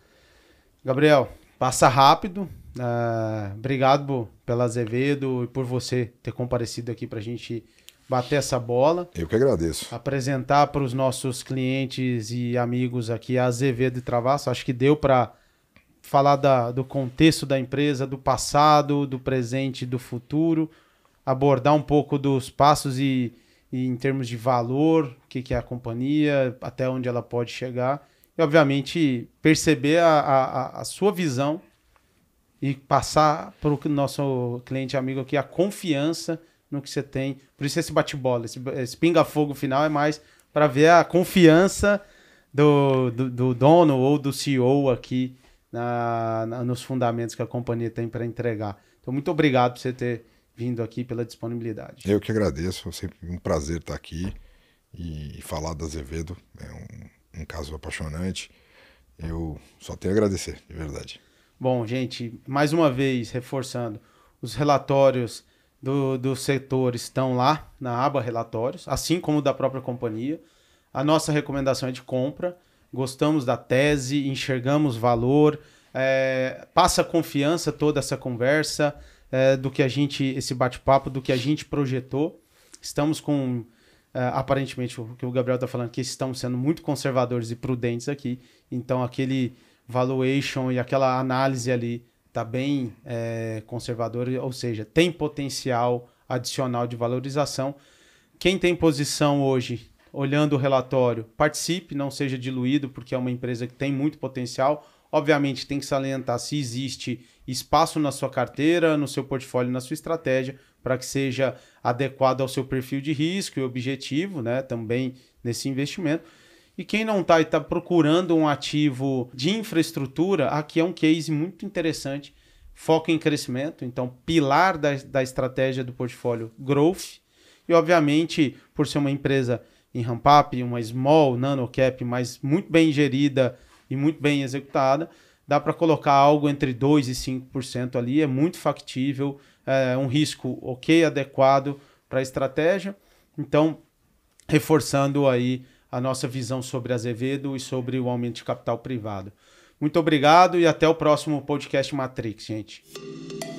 Gabriel, passa rápido. Uh, obrigado pela Azevedo e por você ter comparecido aqui para a gente bater essa bola. Eu que agradeço. Apresentar para os nossos clientes e amigos aqui a Azevedo e Travasso. Acho que deu para falar da, do contexto da empresa, do passado, do presente e do futuro, abordar um pouco dos passos e, e em termos de valor, o que, que é a companhia, até onde ela pode chegar. E, obviamente, perceber a, a, a sua visão e passar para o nosso cliente amigo aqui a confiança no que você tem. Por isso esse bate-bola, esse, esse pinga-fogo final é mais para ver a confiança do, do, do, dono ou do CEO aqui na, na nos fundamentos que a companhia tem para entregar. Então, muito obrigado por você ter vindo aqui pela disponibilidade. Eu que agradeço, é sempre um prazer estar aqui e, falar da Azevedo. É um, um caso apaixonante. Eu só tenho a agradecer, de verdade. Bom, gente, mais uma vez, reforçando, os relatórios do, do setor estão lá na aba relatórios, assim como da própria companhia. A nossa recomendação é de compra. Gostamos da tese, enxergamos valor, é, passa confiança toda essa conversa é, do que a gente, esse bate-papo, do que a gente projetou. Estamos com é, aparentemente o que o Gabriel está falando que estão sendo muito conservadores e prudentes aqui. Então aquele valuation e aquela análise ali está bem é, conservadora, ou seja, tem potencial adicional de valorização. Quem tem posição hoje, olhando o relatório, participe, não seja diluído, porque é uma empresa que tem muito potencial. Obviamente, tem que salientar se existe espaço na sua carteira, no seu portfólio, na sua estratégia, para que seja adequado ao seu perfil de risco e objetivo, né? Também nesse investimento. E quem não está e está procurando um ativo de infraestrutura, aqui é um case muito interessante. Foco em crescimento, então, pilar da, da estratégia do portfólio growth. E, obviamente, por ser uma empresa em ramp-up, uma small nano cap, mas muito bem gerida e muito bem executada, dá para colocar algo entre 2% e 5% ali, é muito factível, é um risco ok, adequado para a estratégia. Então, reforçando aí a nossa visão sobre Azevedo e sobre o aumento de capital privado. Muito obrigado e até o próximo podcast Matrix, gente.